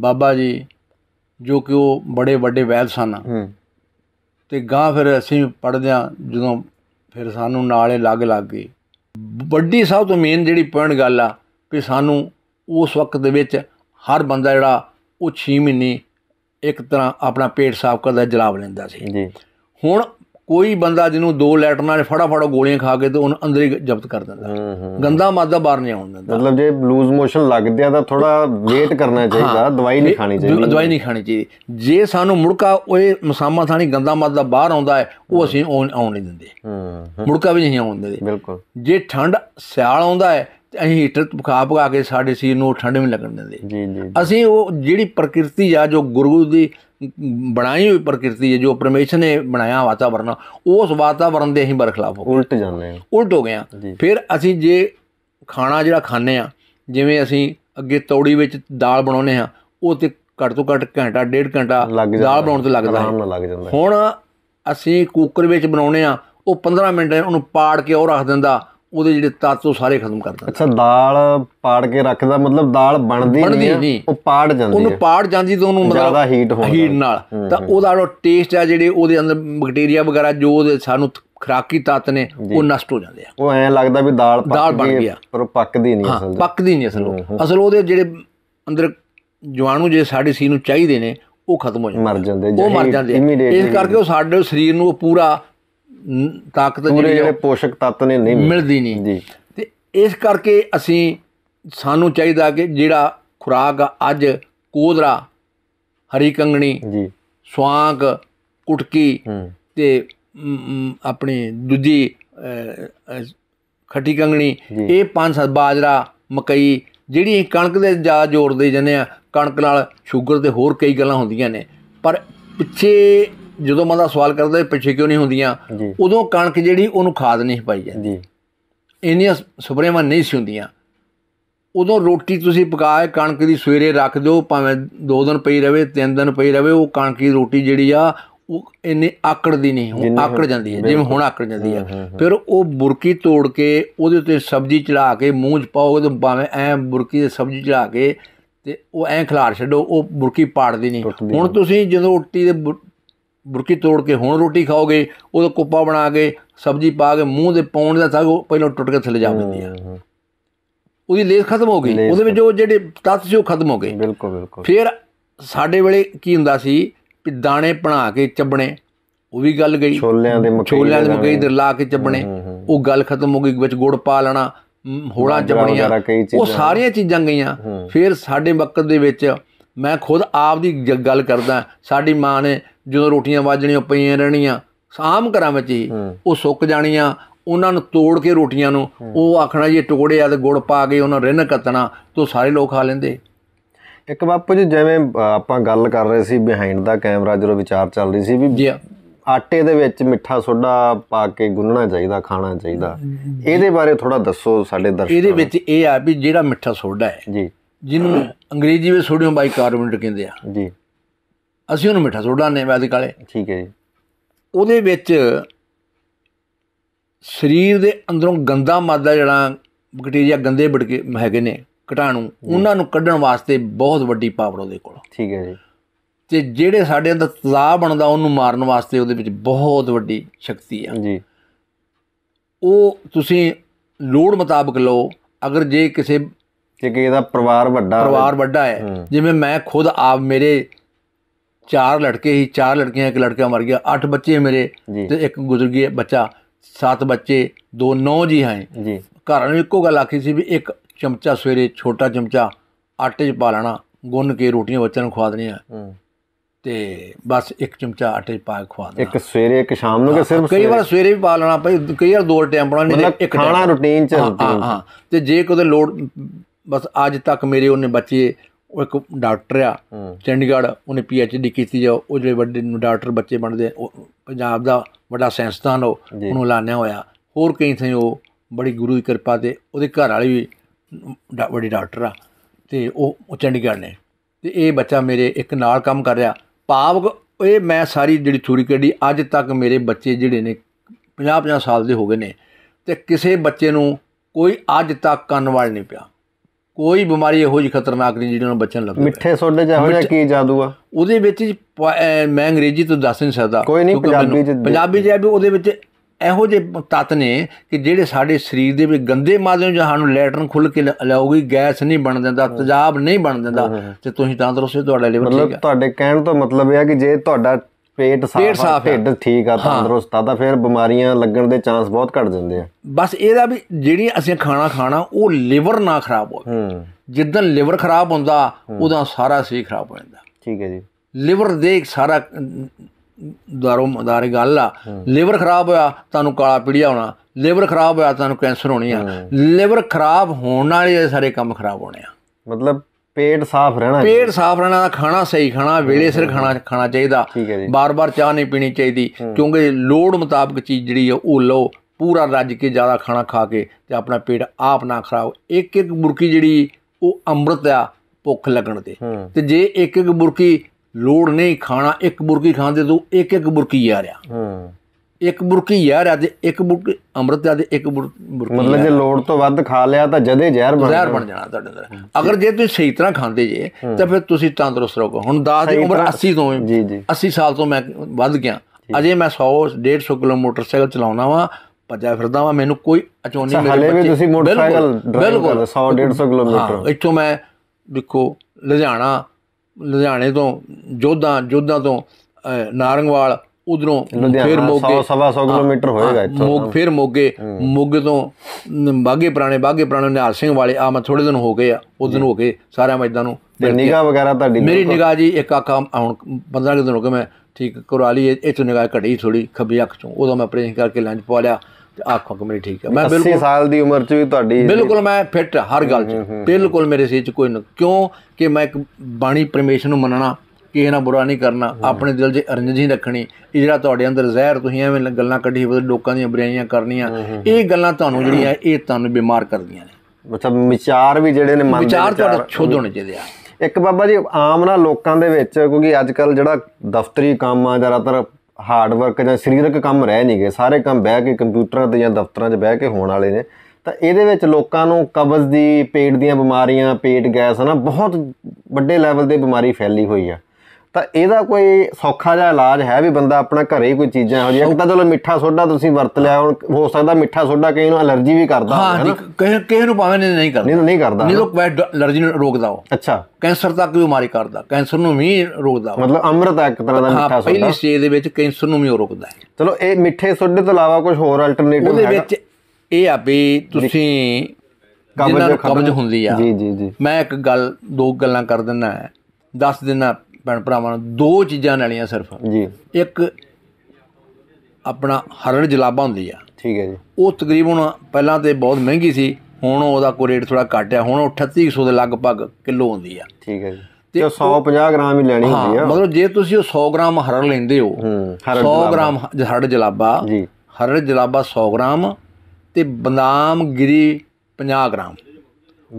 ਬਾਬਾ ਜੀ ਜੋ ਕਿ ਉਹ ਬੜੇ ਵੱਡੇ ਵੈਦ ਸਨ ਤੇ ਗਾਂ ਫਿਰ ਅਸੀਂ ਪੜਦਿਆਂ ਜਦੋਂ ਫਿਰ ਸਾਨੂੰ ਨਾਲੇ ਲੱਗ ਲੱਗ ਗਏ ਵੱਡੀ ਸਭ ਤੋਂ ਮੇਨ ਜਿਹੜੀ ਪੁਆਇੰਟ ਗੱਲ ਆ ਵੀ ਸਾਨੂੰ ਉਸ ਵਕਤ ਦੇ ਵਿੱਚ ਹਰ ਬੰਦਾ ਜਿਹੜਾ ਉਹ 6 ਮਹੀਨੇ ਇੱਕ ਤਰ੍ਹਾਂ ਆਪਣਾ ਪੇਟ ਸਾਫ਼ ਕਰਦਾ ਜਲਾਬ ਲੈਂਦਾ ਸੀ ਜੀ ਹੁਣ ਕੋਈ ਬੰਦਾ ਜਿਹਨੂੰ ਦੋ ਲੈਟਰਾਂ ਨੇ ਫਟਾਫਟ ਗੋਲੀਆਂ ਖਾ ਕੇ ਤੇ ਉਹਨਾਂ ਅੰਦਰ ਹੀ ਜ਼ਬਤ ਕਰ ਦਿੰਦਾ ਗੰਦਾ ਮਾਦਾ ਬਾਹਰ ਨਹੀਂ ਆਉਣ ਦਿੰਦਾ ਮਤਲਬ ਜੇ ਲੂਜ਼ ਮੋਸ਼ਨ ਲੱਗਦੇ ਆ ਤਾਂ ਥੋੜਾ ਵੇਟ ਕਰਨਾ ਚਾਹੀਦਾ ਦਵਾਈ ਨਹੀਂ ਖਾਣੀ ਚਾਹੀਦੀ ਦਵਾਈ ਨਹੀਂ ਖਾਣੀ ਚਾਹੀਦੀ ਜੇ ਸਾਨੂੰ ਮੁੜਕਾ ਉਹ ਮਸਾਮਾ ਥਾਣੀ ਗੰਦਾ ਮਾਦਾ ਬਾਹਰ ਆਉਂਦਾ ਹੈ ਉਹ ਅਸੀਂ ਆਉਣ ਨਹੀਂ ਦਿੰਦੇ ਮੁੜਕਾ ਵੀ ਨਹੀਂ ਆਉਣ ਦਿੰਦੇ ਬਿਲਕੁਲ ਜੇ ਠੰਡ ਸਿਆਲ ਆਉਂਦਾ ਹੈ ਅਸੀਂ ਹੀਟਰ ਪਕਾ ਪਕਾ ਕੇ ਸਾਡੇ ਸੀ ਨੂੰ ਠੰਡੇ ਵਿੱਚ ਲੱਗਣ ਦਿੰਦੇ ਜੀ ਜੀ ਅਸੀਂ ਉਹ ਜਿਹੜੀ ਪ੍ਰਕਿਰਤੀ ਆ ਜੋ ਗੁਰੂ ਦੀ ਬਣਾਈ ਹੋਈ ਪ੍ਰਕਿਰਤੀ ਹੈ ਜੋ ਪਰਮੇਸ਼ਰ ਨੇ ਬਣਾਇਆ ਵਾਤਾਵਰਨ ਉਸ ਵਾਤਾਵਰਨ ਦੇ ਅਸੀਂ ਬਰਖਲਾਫ ਹੋ ਉਲਟ ਜਾਂਦੇ ਹਾਂ ਉਲਟ ਹੋ ਗਏ ਆ ਫਿਰ ਅਸੀਂ ਜੇ ਖਾਣਾ ਜਿਹੜਾ ਖਾਣੇ ਆ ਜਿਵੇਂ ਅਸੀਂ ਅੱਗੇ ਤੌੜੀ ਵਿੱਚ ਦਾਲ ਬਣਾਉਨੇ ਆ ਉਹ ਤੇ ਘੱਟ ਤੋਂ ਘੱਟ ਘੰਟਾ ਡੇਢ ਘੰਟਾ ਦਾਲ ਬਣਾਉਣ ਤੇ ਲੱਗਦਾ ਹੈ ਹੁਣ ਅਸੀਂ ਕੁੱਕਰ ਵਿੱਚ ਬਣਾਉਨੇ ਆ ਉਹ 15 ਮਿੰਟ ਉਹਨੂੰ ਪਾੜ ਕੇ ਉਹ ਰੱਖ ਦਿੰਦਾ ਉਹਦੇ ਜਿਹੜੇ ਤੱਤ ਉਹ ਸਾਰੇ ਖਤਮ ਕਰ ਦਿੰਦਾ ਅੱਛਾ ਦਾਲ ਪਾੜ ਕੇ ਰੱਖਦਾ ਮਤਲਬ ਦਾਲ ਬਣਦੀ ਨਹੀਂ ਉਹ ਪਾੜ ਜਾਂਦੀ ਉਹਨੂੰ ਪਾੜ ਜਾਂਦੀ ਤਾਂ ਉਹਨੂੰ ਮਤਲਬ ਜ਼ਿਆਦਾ ਹੀਟ ਹੋ ਹੀਟ ਨਾਲ ਤਾਂ ਉਹਦਾ ਜਿਹੜਾ ਟੇਸਟ ਆ ਜਿਹੜੇ ਉਹਦੇ ਅੰਦਰ ਬੈਕਟੀਰੀਆ ਵਗੈਰਾ ਜੋ ਸਾਨੂੰ ਖਰਾਕੀ ਤੱਤ ਨੇ ਉਹ ਨਸ਼ਟ ਹੋ ਜਾਂਦੇ ਆ ਉਹ ਐਂ ਲੱਗਦਾ ਵੀ ਦਾਲ ਪੱਕ ਗਈ ਪਰ ਉਹ ਪੱਕਦੀ ਨਹੀਂ ਅਸਲ ਪੱਕਦੀ ਨਹੀਂ ਅਸਲ ਅਸਲ ਉਹਦੇ ਜਿਹੜੇ ਅੰਦਰ ਜਵਾਨੂ ਜੇ ਸਾਡੇ ਸੀ ਨੂੰ ਚਾਹੀਦੇ ਨੇ ਉਹ ਖਤਮ ਹੋ ਜਾਂਦੇ ਮਰ ਜਾਂਦੇ ਉਹ ਮਰ ਜਾਂਦੇ ਇਸ ਕਰਕੇ ਉਹ ਸਾਡੇ ਸਰੀਰ ਨੂੰ ਉਹ ਪੂਰਾ ਤਾਕਤ ਜਿਹੜੀ ਜਿਹੜੇ ਪੋਸ਼ਕ ਤੱਤ ਨੇ ਨਹੀਂ ਮਿਲਦੀ ਨਹੀਂ ਜੀ ਤੇ ਇਸ ਕਰਕੇ ਅਸੀਂ ਸਾਨੂੰ ਚਾਹੀਦਾ ਕਿ ਜਿਹੜਾ ਖੁਰਾਕ ਅੱਜ ਕੋਦਰਾ ਹਰੀ ਕੰਗਣੀ ਜੀ ਸਵਾਂਗ ਕੁਟਕੀ ਤੇ ਆਪਣੀ ਦੂਜੀ ਖੱਟੀ ਕੰਗਣੀ ਇਹ ਪੰਜ ਸੱਤ ਬਾਜਰਾ ਮਕਈ ਜਿਹੜੀ ਕਣਕ ਦੇ ਜਾ ਜੋੜਦੇ ਜੰਨੇ ਆ ਕਣਕ ਨਾਲ ਸ਼ੂਗਰ ਤੇ ਹੋਰ ਕਈ ਗੱਲਾਂ ਹੁੰਦੀਆਂ ਨੇ ਪਰ ਪਿੱਛੇ ਜਦੋਂ ਮਨ ਦਾ ਸਵਾਲ ਕਰਦਾ ਪਿੱਛੇ ਕਿਉਂ ਨਹੀਂ ਹੁੰਦੀਆਂ ਉਦੋਂ ਕਣਕ ਜਿਹੜੀ ਉਹਨੂੰ ਖਾਦ ਨਹੀਂ ਪਾਈ ਜਾਂਦੀ ਜੀ ਇੰਨੀਆਂ ਸੁਪਰੇਵਾਂ ਨਹੀਂ ਸੀ ਹੁੰਦੀਆਂ ਉਦੋਂ ਰੋਟੀ ਤੁਸੀਂ ਪਕਾਏ ਕਣਕ ਦੀ ਸਵੇਰੇ ਰੱਖ ਦਿਓ ਭਾਵੇਂ 2 ਦਿਨ ਪਈ ਰਵੇ 3 ਦਿਨ ਪਈ ਰਵੇ ਉਹ ਕਣਕ ਦੀ ਰੋਟੀ ਜਿਹੜੀ ਆ ਉਹ ਇੰਨੇ ਆਕੜਦੀ ਨਹੀਂ ਆਕੜ ਜਾਂਦੀ ਹੈ ਜਿਵੇਂ ਹੁਣ ਆਕੜ ਜਾਂਦੀ ਹੈ ਫਿਰ ਉਹ ਬੁਰਕੀ ਤੋੜ ਕੇ ਉਹਦੇ ਉੱਤੇ ਸਬਜ਼ੀ ਚੜਾ ਕੇ ਮੂੰਹ 'ਚ ਪਾਓਗੇ ਤਾਂ ਭਾਵੇਂ ਐ ਬੁਰਕੀ ਤੇ ਸਬਜ਼ੀ ਚੜਾ ਕੇ ਤੇ ਉਹ ਐ ਖਲਾਰ ਛੱਡੋ ਉਹ ਬੁਰਕੀ ਪਾੜਦੀ ਨਹੀਂ ਹੁਣ ਤੁਸੀਂ ਜਦੋਂ ਰੋਟੀ ਦੇ ਬੁਰਕੀ ਤੋੜ ਕੇ ਹੁਣ ਰੋਟੀ ਖਾਓਗੇ ਉਹਦਾ ਕੁੱਪਾ ਬਣਾ ਕੇ ਸਬਜ਼ੀ ਪਾ ਕੇ ਮੂੰਹ ਦੇ ਪਾਉਣ ਦਾ ਸਾਗ ਪਹਿਲਾਂ ਟੁੱਟ ਕੇ ਥੱਲੇ ਜਾ ਪੈਂਦੀ ਆ ਉਹਦੀ ਲੇਸ ਖਤਮ ਹੋ ਗਈ ਉਹਦੇ ਵਿੱਚ ਉਹ ਜਿਹੜੇ ਤੱਤ ਸੀ ਉਹ ਖਤਮ ਹੋ ਗਏ ਬਿਲਕੁਲ ਬਿਲਕੁਲ ਫਿਰ ਸਾਡੇ ਵੇਲੇ ਕੀ ਹੁੰਦਾ ਸੀ ਕਿ ਦਾਣੇ ਬਣਾ ਕੇ ਚੱਬਣੇ ਉਹ ਵੀ ਗੱਲ ਗਈ ਛੋਲਿਆਂ ਦੇ ਮੱਕੀ ਛੋਲਿਆਂ ਦੇ ਮੱਕੀ ਦੇ ਲਾ ਕੇ ਚੱਬਣੇ ਉਹ ਗੱਲ ਖਤਮ ਹੋ ਗਈ ਵਿੱਚ ਗੁੜ ਪਾ ਲੈਣਾ ਹੋਲਾ ਚੱਬਣੀਆਂ ਉਹ ਸਾਰੀਆਂ ਚੀਜ਼ਾਂ ਗਈਆਂ ਫਿਰ ਸਾਡੇ ਵਕਤ ਦੇ ਵਿੱਚ ਮੈਂ ਖੁਦ ਆਪ ਦੀ ਗੱਲ ਕਰਦਾ ਸਾਡੀ ਮਾਂ ਨੇ ਜਦੋਂ ਰੋਟੀਆਂ ਵਾਜਣੀਆਂ ਪਈਆਂ ਰਹਿਣੀਆਂ ਸਾਮ ਘਰਾਂ ਵਿੱਚ ਹੀ ਉਹ ਸੁੱਕ ਜਾਣੀਆਂ ਉਹਨਾਂ ਨੂੰ ਤੋੜ ਕੇ ਰੋਟੀਆਂ ਨੂੰ ਉਹ ਆਖਣਾ ਜੀ ਟੁਕੜੇ ਆ ਤੇ ਗੁੜ ਪਾ ਕੇ ਉਹਨਾਂ ਰਿੰਨ ਕੱਤਣਾ ਤੋਂ ਸਾਰੇ ਲੋਕ ਖਾ ਲੈਂਦੇ ਇੱਕ ਬਾਪੂ ਜੀ ਜਿਵੇਂ ਆਪਾਂ ਗੱਲ ਕਰ ਰਹੇ ਸੀ ਬਿਹਾਈਂਡ ਦਾ ਕੈਮਰਾ ਜਦੋਂ ਵਿਚਾਰ ਚੱਲ ਰਹੀ ਸੀ ਵੀ ਆਟੇ ਦੇ ਵਿੱਚ ਮਿੱਠਾ ਸੋਡਾ ਪਾ ਕੇ ਗੁੰਨਣਾ ਚਾਹੀਦਾ ਖਾਣਾ ਚਾਹੀਦਾ ਇਹਦੇ ਬਾਰੇ ਥੋੜਾ ਦੱਸੋ ਸਾਡੇ ਦਰਸ਼ਕਾਂ ਇਹਦੇ ਵਿੱਚ ਇਹ ਆ ਵੀ ਜਿਹੜਾ ਮਿੱਠਾ ਸੋਡਾ ਹੈ ਜੀ ਜਿਹਨੂੰ ਅੰਗਰੇਜ਼ੀ ਵਿੱਚ ਸੋਡੀਅਮ ਬਾਈਕਾਰਬੋਨੇਟ ਕਹਿੰਦੇ ਆ ਜੀ ਅਸੀਂ ਉਹਨੂੰ ਮਿੱਠਾ ਸੋਡਾ ਨੇ ਵੈਦਿਕ ਵਾਲੇ ਠੀਕ ਹੈ ਜੀ ਉਹਦੇ ਵਿੱਚ ਸਰੀਰ ਦੇ ਅੰਦਰੋਂ ਗੰਦਾ ਮਾਦਾ ਜਿਹੜਾ ਬੈਕਟੀਰੀਆ ਗੰਦੇ ਬੜਕੇ ਹੈਗੇ ਨੇ ਘਟਾਣੂ ਉਹਨਾਂ ਨੂੰ ਕੱਢਣ ਵਾਸਤੇ ਬਹੁਤ ਵੱਡੀ ਪਾਵਰ ਉਹਦੇ ਕੋਲ ਠੀਕ ਹੈ ਜੀ ਤੇ ਜਿਹੜੇ ਸਾਡੇ ਅੰਦਰ ਤਜ਼ਾਬ ਬਣਦਾ ਉਹਨੂੰ ਮਾਰਨ ਵਾਸਤੇ ਉਹਦੇ ਵਿੱਚ ਬਹੁਤ ਵੱਡੀ ਸ਼ਕਤੀ ਆ ਜੀ ਉਹ ਤੁਸੀਂ ਲੋੜ ਮੁਤਾਬਕ ਲਓ ਅਗਰ ਜੇ ਕਿਸੇ ਕਿ ਇਹਦਾ ਪਰਿਵਾਰ ਵੱਡਾ ਪਰਿਵਾਰ ਵੱਡਾ ਹੈ ਜਿਵੇਂ ਮੈਂ ਖੁਦ ਆਪ ਮੇਰੇ ਚਾਰ ਲੜਕੇ ਹੀ ਚਾਰ ਲੜਕੀਆਂ ਇੱਕ ਲੜਕਾ ਮਰ ਗਿਆ ਅੱਠ ਬੱਚੇ ਮੇਰੇ ਤੇ ਇੱਕ ਗੁਜ਼ਰ ਗਿਆ ਬੱਚਾ ਸੱਤ ਬੱਚੇ ਦੋ ਨੌ ਜੀ ਹੈ ਜੀ ਘਰ ਨੂੰ ਇੱਕੋ ਗੱਲ ਆਖੀ ਸੀ ਵੀ ਇੱਕ ਚਮਚਾ ਸਵੇਰੇ ਛੋਟਾ ਚਮਚਾ ਆਟੇ 'ਚ ਪਾ ਲੈਣਾ ਗੁੰਨ ਕੇ ਰੋਟੀਆਂ ਬੱਚਿਆਂ ਨੂੰ ਖਵਾ ਦੇਣੀਆਂ ਤੇ ਬਸ ਇੱਕ ਚਮਚਾ ਆਟੇ 'ਚ ਪਾ ਕੇ ਖਵਾ ਦੇਣਾ ਇੱਕ ਸਵੇਰੇ ਇੱਕ ਸ਼ਾਮ ਨੂੰ ਕਿ ਸਿਰਫ ਕਈ ਵਾਰ ਸਵੇਰੇ ਵੀ ਪਾ ਲੈਣਾ ਭਾਈ ਕਈ ਵਾਰ ਦੋ ਟਾਈਮ ਪਾਉਣਾ ਨਹੀਂ ਇੱਕ ਖਾਣਾ ਰੁਟੀਨ 'ਚ ਹਾਂ ਹਾਂ ਤੇ ਜੇ ਕੋਈ ਲੋੜ ਬਸ ਅੱਜ ਤੱਕ ਮੇਰੇ ਉਹਨੇ ਬੱਚੇ ਉਹ ਇੱਕ ਡਾਕਟਰ ਆ ਚੰਡੀਗੜ੍ਹ ਉਹਨੇ ਪੀ ਐਚ ਡੀ ਕੀਤੀ ਜੋ ਉਹ ਜਿਹੜੇ ਵੱਡੇ ਡਾਕਟਰ ਬੱਚੇ ਬਣਦੇ ਉਹ ਪੰਜਾਬ ਦਾ ਵੱਡਾ ਸਾਇੰਸਦਾਨ ਉਹ ਉਹਨੂੰ ਲਾਣਿਆ ਹੋਇਆ ਹੋਰ ਕਈ ਥੇ ਉਹ ਬੜੀ ਗੁਰੂ ਦੀ ਕਿਰਪਾ ਤੇ ਉਹਦੇ ਘਰ ਵਾਲੇ ਵੀ ਵੱਡੇ ਡਾਕਟਰ ਆ ਤੇ ਉਹ ਚੰਡੀਗੜ੍ਹ ਨੇ ਤੇ ਇਹ ਬੱਚਾ ਮੇਰੇ ਇੱਕ ਨਾਲ ਕੰਮ ਕਰ ਰਿਹਾ ਭਾਵ ਇਹ ਮੈਂ ਸਾਰੀ ਜਿਹੜੀ ਥੂਰੀ ਕੱਢੀ ਅੱਜ ਤੱਕ ਮੇਰੇ ਬੱਚੇ ਜਿਹੜੇ ਨੇ 50 50 ਸਾਲ ਦੇ ਹੋ ਗਏ ਨੇ ਤੇ ਕਿਸੇ ਬੱਚੇ ਨੂੰ ਕੋਈ ਅੱਜ ਤੱਕ ਕੰਨ ਵਾਲ ਨਹੀਂ ਪਿਆ ਕੋਈ ਬਿਮਾਰੀ ਇਹੋ ਜਿਹੀ ਖਤਰਨਾਕ ਨਹੀਂ ਜਿਹੜੀ ਨੂੰ ਬਚਣ ਲੱਗ ਮਿੱਠੇ ਸੋਡੇ ਜਿਹੋ ਜਿਹਾ ਕੀ ਜਾਦੂ ਆ ਉਹਦੇ ਵਿੱਚ ਮੈਂ ਅੰਗਰੇਜ਼ੀ ਤੋਂ ਦੱਸ ਨਹੀਂ ਸਕਦਾ ਕੋਈ ਨਹੀਂ ਪੰਜਾਬੀ ਚ ਪੰਜਾਬੀ ਚ ਵੀ ਉਹਦੇ ਵਿੱਚ ਇਹੋ ਜਿਹੇ ਤੱਤ ਨੇ ਕਿ ਜਿਹੜੇ ਸਾਡੇ ਸਰੀਰ ਦੇ ਵਿੱਚ ਗੰਦੇ ਮਾਧਿਅਮ ਜਹਾਂ ਨੂੰ ਲੈਟਰਨ ਖੁੱਲ ਕੇ ਲਾਉਗੀ ਗੈਸ ਨਹੀਂ ਬਣ ਦਿੰਦਾ ਤੇਜ਼ਾਬ ਨਹੀਂ ਬਣ ਦਿੰਦਾ ਤੇ ਤੁਸੀਂ ਤਾਂ ਤੁਹਾਡਾ ਤੁਹਾਡੇ ਠੀਕ ਹੈ ਮਤਲਬ ਤੁਹਾਡੇ ਕਹਿਣ ਤੋਂ ਮਤਲਬ ਇਹ ਹੈ ਕਿ ਜੇ ਤੁਹਾਡਾ ਪੇਟ ਸਾਫ਼ ਢਿੱਡ ਠੀਕ ਆ ਤੰਦਰੁਸਤ ਆ ਤਾਂ ਫਿਰ ਬਿਮਾਰੀਆਂ ਲੱਗਣ ਦੇ ਚਾਂਸ ਬਹੁਤ ਘਟ ਜਾਂਦੇ ਆ ਬਸ ਇਹਦਾ ਵੀ ਜਿਹੜੀ ਅਸੀਂ ਖਾਣਾ ਖਾਣਾ ਉਹ ਲਿਵਰ ਨਾ ਖਰਾਬ ਹੋਵੇ ਜਿੱਦਾਂ ਲਿਵਰ ਖਰਾਬ ਹੁੰਦਾ ਉਹਦਾ ਸਾਰਾ ਸੀ ਖਰਾਬ ਹੋ ਜਾਂਦਾ ਠੀਕ ਹੈ ਜੀ ਲਿਵਰ ਦੇ ਸਾਰਾ ਦਾਰੋ ਮਦਾਰੇ ਗੱਲ ਆ ਲਿਵਰ ਖਰਾਬ ਹੋਇਆ ਤੁਹਾਨੂੰ ਕਾਲਾ ਪੀੜਿਆ ਹੋਣਾ ਲਿਵਰ ਖਰਾਬ ਹੋਇਆ ਤੁਹਾਨੂੰ ਕੈਂਸਰ ਹੋਣੀ ਆ ਲਿਵਰ ਖਰਾਬ ਹੋਣ ਨਾਲ ਇਹ ਸਾਰੇ ਕੰਮ ਖਰਾਬ ਹੋਣੇ ਆ ਮਤਲਬ ਪੇਟ ਸਾਫ਼ ਰਹਿਣਾ ਪੇਟ ਸਾਫ਼ ਰਹਿਣਾ ਦਾ ਖਾਣਾ ਸਹੀ ਖਾਣਾ ਵੇਲੇ ਸਿਰ ਖਾਣਾ ਖਾਣਾ ਚਾਹੀਦਾ ਬਾਰ-ਬਾਰ ਚਾਹ ਨਹੀਂ ਪੀਣੀ ਚਾਹੀਦੀ ਕਿਉਂਕਿ ਲੋੜ ਮੁਤਾਬਕ ਚੀਜ਼ ਜਿਹੜੀ ਹੈ ਉਹ ਲਓ ਪੂਰਾ ਰੱਜ ਕੇ ਜ਼ਿਆਦਾ ਖਾਣਾ ਖਾ ਕੇ ਤੇ ਆਪਣਾ ਪੇਟ ਆਪ ਨਾ ਖਰਾਬ ਇੱਕ ਇੱਕ ਬੁਰਕੀ ਜਿਹੜੀ ਉਹ ਅੰਮ੍ਰਿਤ ਆ ਭੁੱਖ ਲੱਗਣ ਤੇ ਤੇ ਜੇ ਇੱਕ ਇੱਕ ਬੁਰਕੀ ਲੋੜ ਨਹੀਂ ਖਾਣਾ ਇੱਕ ਬੁਰਕੀ ਖਾਂਦੇ ਤੂੰ ਇੱਕ ਇੱਕ ਬੁਰਕੀ ਆ ਰਿਹਾ ਇੱਕ ਬੁਰਕੀ ਯਾਰ ਆ ਇੱਕ ਬੁਰਕੀ ਅੰਮ੍ਰਿਤ ਅੱਜ ਇੱਕ ਬੁਰਕੀ ਮਤਲਬ ਜੇ ਲੋੜ ਤੋਂ ਵੱਧ ਖਾ ਲਿਆ ਤਾਂ ਜਦੇ ਜ਼ਹਿਰ ਬਣ ਜ਼ਹਿਰ ਬਣ ਜਾਣਾ ਤੁਹਾਡੇ ਅੰਦਰ ਅਗਰ ਜੇ ਤੁਸੀਂ ਸਹੀ ਤਰ੍ਹਾਂ ਖਾਂਦੇ ਜੇ ਤਾਂ ਫਿਰ ਤੁਸੀਂ ਤੰਦਰੁਸਤ ਰਹੋਗੇ ਹੁਣ 10 ਦੀ ਉਮਰ 80 ਤੋਂ ਹੈ 80 ਸਾਲ ਤੋਂ ਮੈਂ ਵੱਧ ਗਿਆ ਅਜੇ ਮੈਂ 100 150 ਕਿਲੋਮੀਟਰ ਸਾਈਕਲ ਚਲਾਉਣਾ ਵਾ ਪੱਜਾ ਫਿਰਦਾ ਵਾ ਮੈਨੂੰ ਕੋਈ ਅਚੋਨੀ ਮੇਰੇ ਬੱਚੇ ਵੀ ਤੁਸੀਂ ਮੋਟਰਸਾਈਕਲ ਡਰਾਈਵ ਕਰਦੇ 100 150 ਕਿਲੋਮੀਟਰ ਇੱਥੋਂ ਮੈਂ ਦੇਖੋ ਲੁਧਿਆਣਾ ਲੁਧਿਆਣੇ ਤੋਂ ਜੋਧਾ ਜੋਧਾ ਤੋਂ ਨਾਰੰਗਵਾਲ ਉਧਰੋਂ ਫਿਰ ਮੋਗੇ 100 100 ਕਿਲੋਮੀਟਰ ਹੋਏਗਾ ਇੱਥੋਂ ਮੋਗ ਫਿਰ ਮੋਗੇ ਮੋਗੇ ਤੋਂ ਬਾਗੇ ਪੁਰਾਣੇ ਬਾਗੇ ਪੁਰਾਣੇ ਨਿਹਾਲ ਸਿੰਘ ਵਾਲੇ ਆ ਮੈਂ ਥੋੜੇ ਦਿਨ ਹੋ ਗਏ ਆ ਉਧਰ ਹੋ ਗਏ ਸਾਰਿਆਂ ਮੈਂ ਇਦਾਂ ਨੂੰ ਨਿਗਾਹ ਵਗੈਰਾ ਤੁਹਾਡੀ ਮੇਰੀ ਨਿਗਾਹ ਜੀ ਇੱਕ ਆਕਾ ਹੁਣ 15 ਦਿਨ ਹੋ ਗਏ ਮੈਂ ਠੀਕ ਕਰਾ ਲਈ ਇਹ ਤੋਂ ਨਿਗਾਹ ਘੜੀ ਥੋੜੀ ਖੱਬੀ ਅੱਖ ਚੋਂ ਉਦੋਂ ਮੈਂ ਪ੍ਰੇਸ਼ ਕਰਕੇ ਲੰਚ ਪਾ ਲਿਆ ਤੇ ਆਖੋ ਕਿ ਮੇਰੀ ਠੀਕ ਹੈ ਮੈਂ ਬਿਲਕੁਲ 80 ਸਾਲ ਦੀ ਉਮਰ 'ਚ ਵੀ ਤੁਹਾਡੀ ਬਿਲਕੁਲ ਮੈਂ ਫਿੱਟ ਹਰ ਗੱਲ 'ਚ ਬਿਲਕੁਲ ਮੇਰੇ ਸਿਰ 'ਚ ਕੋਈ ਕਿਉਂ ਕਿ ਮੈਂ ਇੱਕ ਬਾਣੀ ਪਰਮੇਸ਼ਰ ਨੂੰ ਮੰਨਣਾ ਕਿਸੇ ਨਾਲ ਬੁਰਾ ਨਹੀਂ ਕਰਨਾ ਆਪਣੇ ਦਿਲ 'ਚ ਅਰੰਜ ਰੱਖਣੀ ਇਹ ਜਿਹੜਾ ਤੁਹਾਡੇ ਅੰਦਰ ਜ਼ਹਿਰ ਤੁਸੀਂ ਐਵੇਂ ਗੱਲਾਂ ਕੱਢੀ ਲੋਕਾਂ ਦੀਆਂ ਬੁਰਾਈਆਂ ਕਰਨੀਆਂ ਇਹ ਗੱਲਾਂ ਤੁਹਾਨੂੰ ਜਿਹੜੀਆਂ ਇਹ ਤੁਹਾਨੂੰ ਬਿਮਾਰ ਕਰਦੀਆਂ ਨੇ ਮਤਲਬ ਵਿਚਾਰ ਵੀ ਜਿਹੜੇ ਨੇ ਮਨ ਦੇ ਵਿਚਾਰ ਤੁਹਾਡੇ ਸ਼ੁੱਧ ਹੋਣੇ ਚਾਹੀਦੇ ਆ ਇੱਕ ਬਾਬਾ ਜੀ ਆਮ ਨਾ ਲੋਕਾਂ ਦੇ ਵਿੱਚ ਕਿਉਂਕਿ ਅੱਜ ਕੱਲ ਜਿਹੜਾ ਦਫ਼ਤਰੀ ਕੰਮ ਆ ਜ਼ਿਆਦਾਤਰ ਹਾਰਡ ਵਰਕ ਜਾਂ ਸਰੀਰਕ ਕੰਮ ਰਹਿ ਨਹੀਂ ਗਏ ਸਾਰੇ ਕੰਮ ਬਹਿ ਕੇ ਕੰਪਿਊਟਰਾਂ ਤੇ ਜਾਂ ਦਫ਼ਤਰਾਂ 'ਚ ਬਹਿ ਕੇ ਹੋਣ ਵਾਲੇ ਨੇ ਤਾਂ ਇਹਦੇ ਵਿੱਚ ਲੋਕਾਂ ਨੂੰ ਕਬਜ਼ ਦੀ ਪੇਟ ਦੀਆਂ ਬਿਮਾਰੀਆਂ ਪੇਟ ਗੈਸ ਹਨਾ ਬਹੁਤ ਵੱਡੇ ਲੈਵਲ ਦੇ ਬਿਮਾਰੀ ਫੈਲੀ ਹੋਈ ਆ ਤਾਂ ਇਹਦਾ ਕੋਈ ਸੌਖਾ ਜਿਹਾ ਇਲਾਜ ਹੈ ਵੀ ਬੰਦਾ ਆਪਣਾ ਘਰੇ ਹੀ ਕੋਈ ਚੀਜ਼ਾਂ ਹੋ ਜਿਹੀਆਂ ਤਾਂ ਚਲੋ ਮਿੱਠਾ ਸੋਡਾ ਤੁਸੀਂ ਵਰਤ ਲਿਆ ਹੁਣ ਹੋ ਸਕਦਾ ਮਿੱਠਾ ਸੋਡਾ ਕਈ ਨੂੰ ਅਲਰਜੀ ਵੀ ਕਰਦਾ ਹੈ ਨਾ ਕਿਸੇ ਕਿਸੇ ਨੂੰ ਭਾਵੇਂ ਨਹੀਂ ਕਰਦਾ ਨਹੀਂ ਨਹੀਂ ਕਰਦਾ ਨਹੀਂ ਲੋਕ ਅਲਰਜੀ ਨੂੰ ਰੋਕਦਾ ਹੋ ਅੱਛਾ ਕੈਂਸਰ ਤੱਕ ਵੀ ਬਿਮਾਰੀ ਕਰਦਾ ਕੈਂਸਰ ਨੂੰ ਵੀ ਰੋਕਦਾ ਮਤਲਬ ਅੰਮ੍ਰਿਤ ਹੈ ਇੱਕ ਤਰ੍ਹਾਂ ਦਾ ਮਿੱਠਾ ਸੋਡਾ ਪਹਿਲੀ ਸਟੇਜ ਦੇ ਵਿੱਚ ਕੈਂਸਰ ਨੂੰ ਵੀ ਉਹ ਰੋਕਦਾ ਹੈ ਚਲੋ ਇਹ ਮਿੱਠੇ ਸੋਡੇ ਤੋਂ ਇਲਾਵਾ ਕੁਝ ਹੋਰ ਅਲਟਰਨੇਟਿਵ ਹੈ ਉਹਦੇ ਵਿੱਚ ਇਹ ਆ ਵੀ ਤੁਸੀਂ ਕਬਜ਼ ਕਬਜ਼ ਹੁੰਦੀ ਆ ਜੀ ਜੀ ਜੀ ਮੈਂ ਇੱਕ ਗੱਲ ਦੋ ਗੱਲਾਂ ਕਰ ਦਿੰਦਾ ਦੱਸ ਦਿੰਦਾ ਭੈਣ ਭਰਾਵਾਂ ਨੂੰ ਦੋ ਚੀਜ਼ਾਂ ਲੈਣੀਆਂ ਸਿਰਫ ਜੀ ਇੱਕ ਆਪਣਾ ਹਰੜ ਜਲਾਬਾ ਹੁੰਦੀ ਆ ਠੀਕ ਹੈ ਜੀ ਉਹ ਤਕਰੀਬਨ ਪਹਿਲਾਂ ਤੇ ਬਹੁਤ ਮਹਿੰਗੀ ਸੀ ਹੁਣ ਉਹਦਾ ਕੋ ਰੇਟ ਥੋੜਾ ਘਟਿਆ ਹੁਣ 3800 ਦੇ ਲਗਭਗ ਕਿਲੋ ਹੁੰਦੀ ਆ ਠੀਕ ਹੈ ਜੀ ਤੇ 150 ਗ੍ਰਾਮ ਹੀ ਲੈਣੀ ਹੁੰਦੀ ਆ ਮਤਲਬ ਜੇ ਤੁਸੀਂ ਉਹ 100 ਗ੍ਰਾਮ ਹਰੜ ਲੈਂਦੇ ਹੋ 100 ਗ੍ਰਾਮ ਹਰੜ ਜਲਾਬਾ ਜੀ ਹਰੜ ਜਲਾਬਾ 100 ਗ੍ਰਾਮ ਤੇ ਬਦਾਮ ਗਿਰੀ 50 ਗ੍ਰਾਮ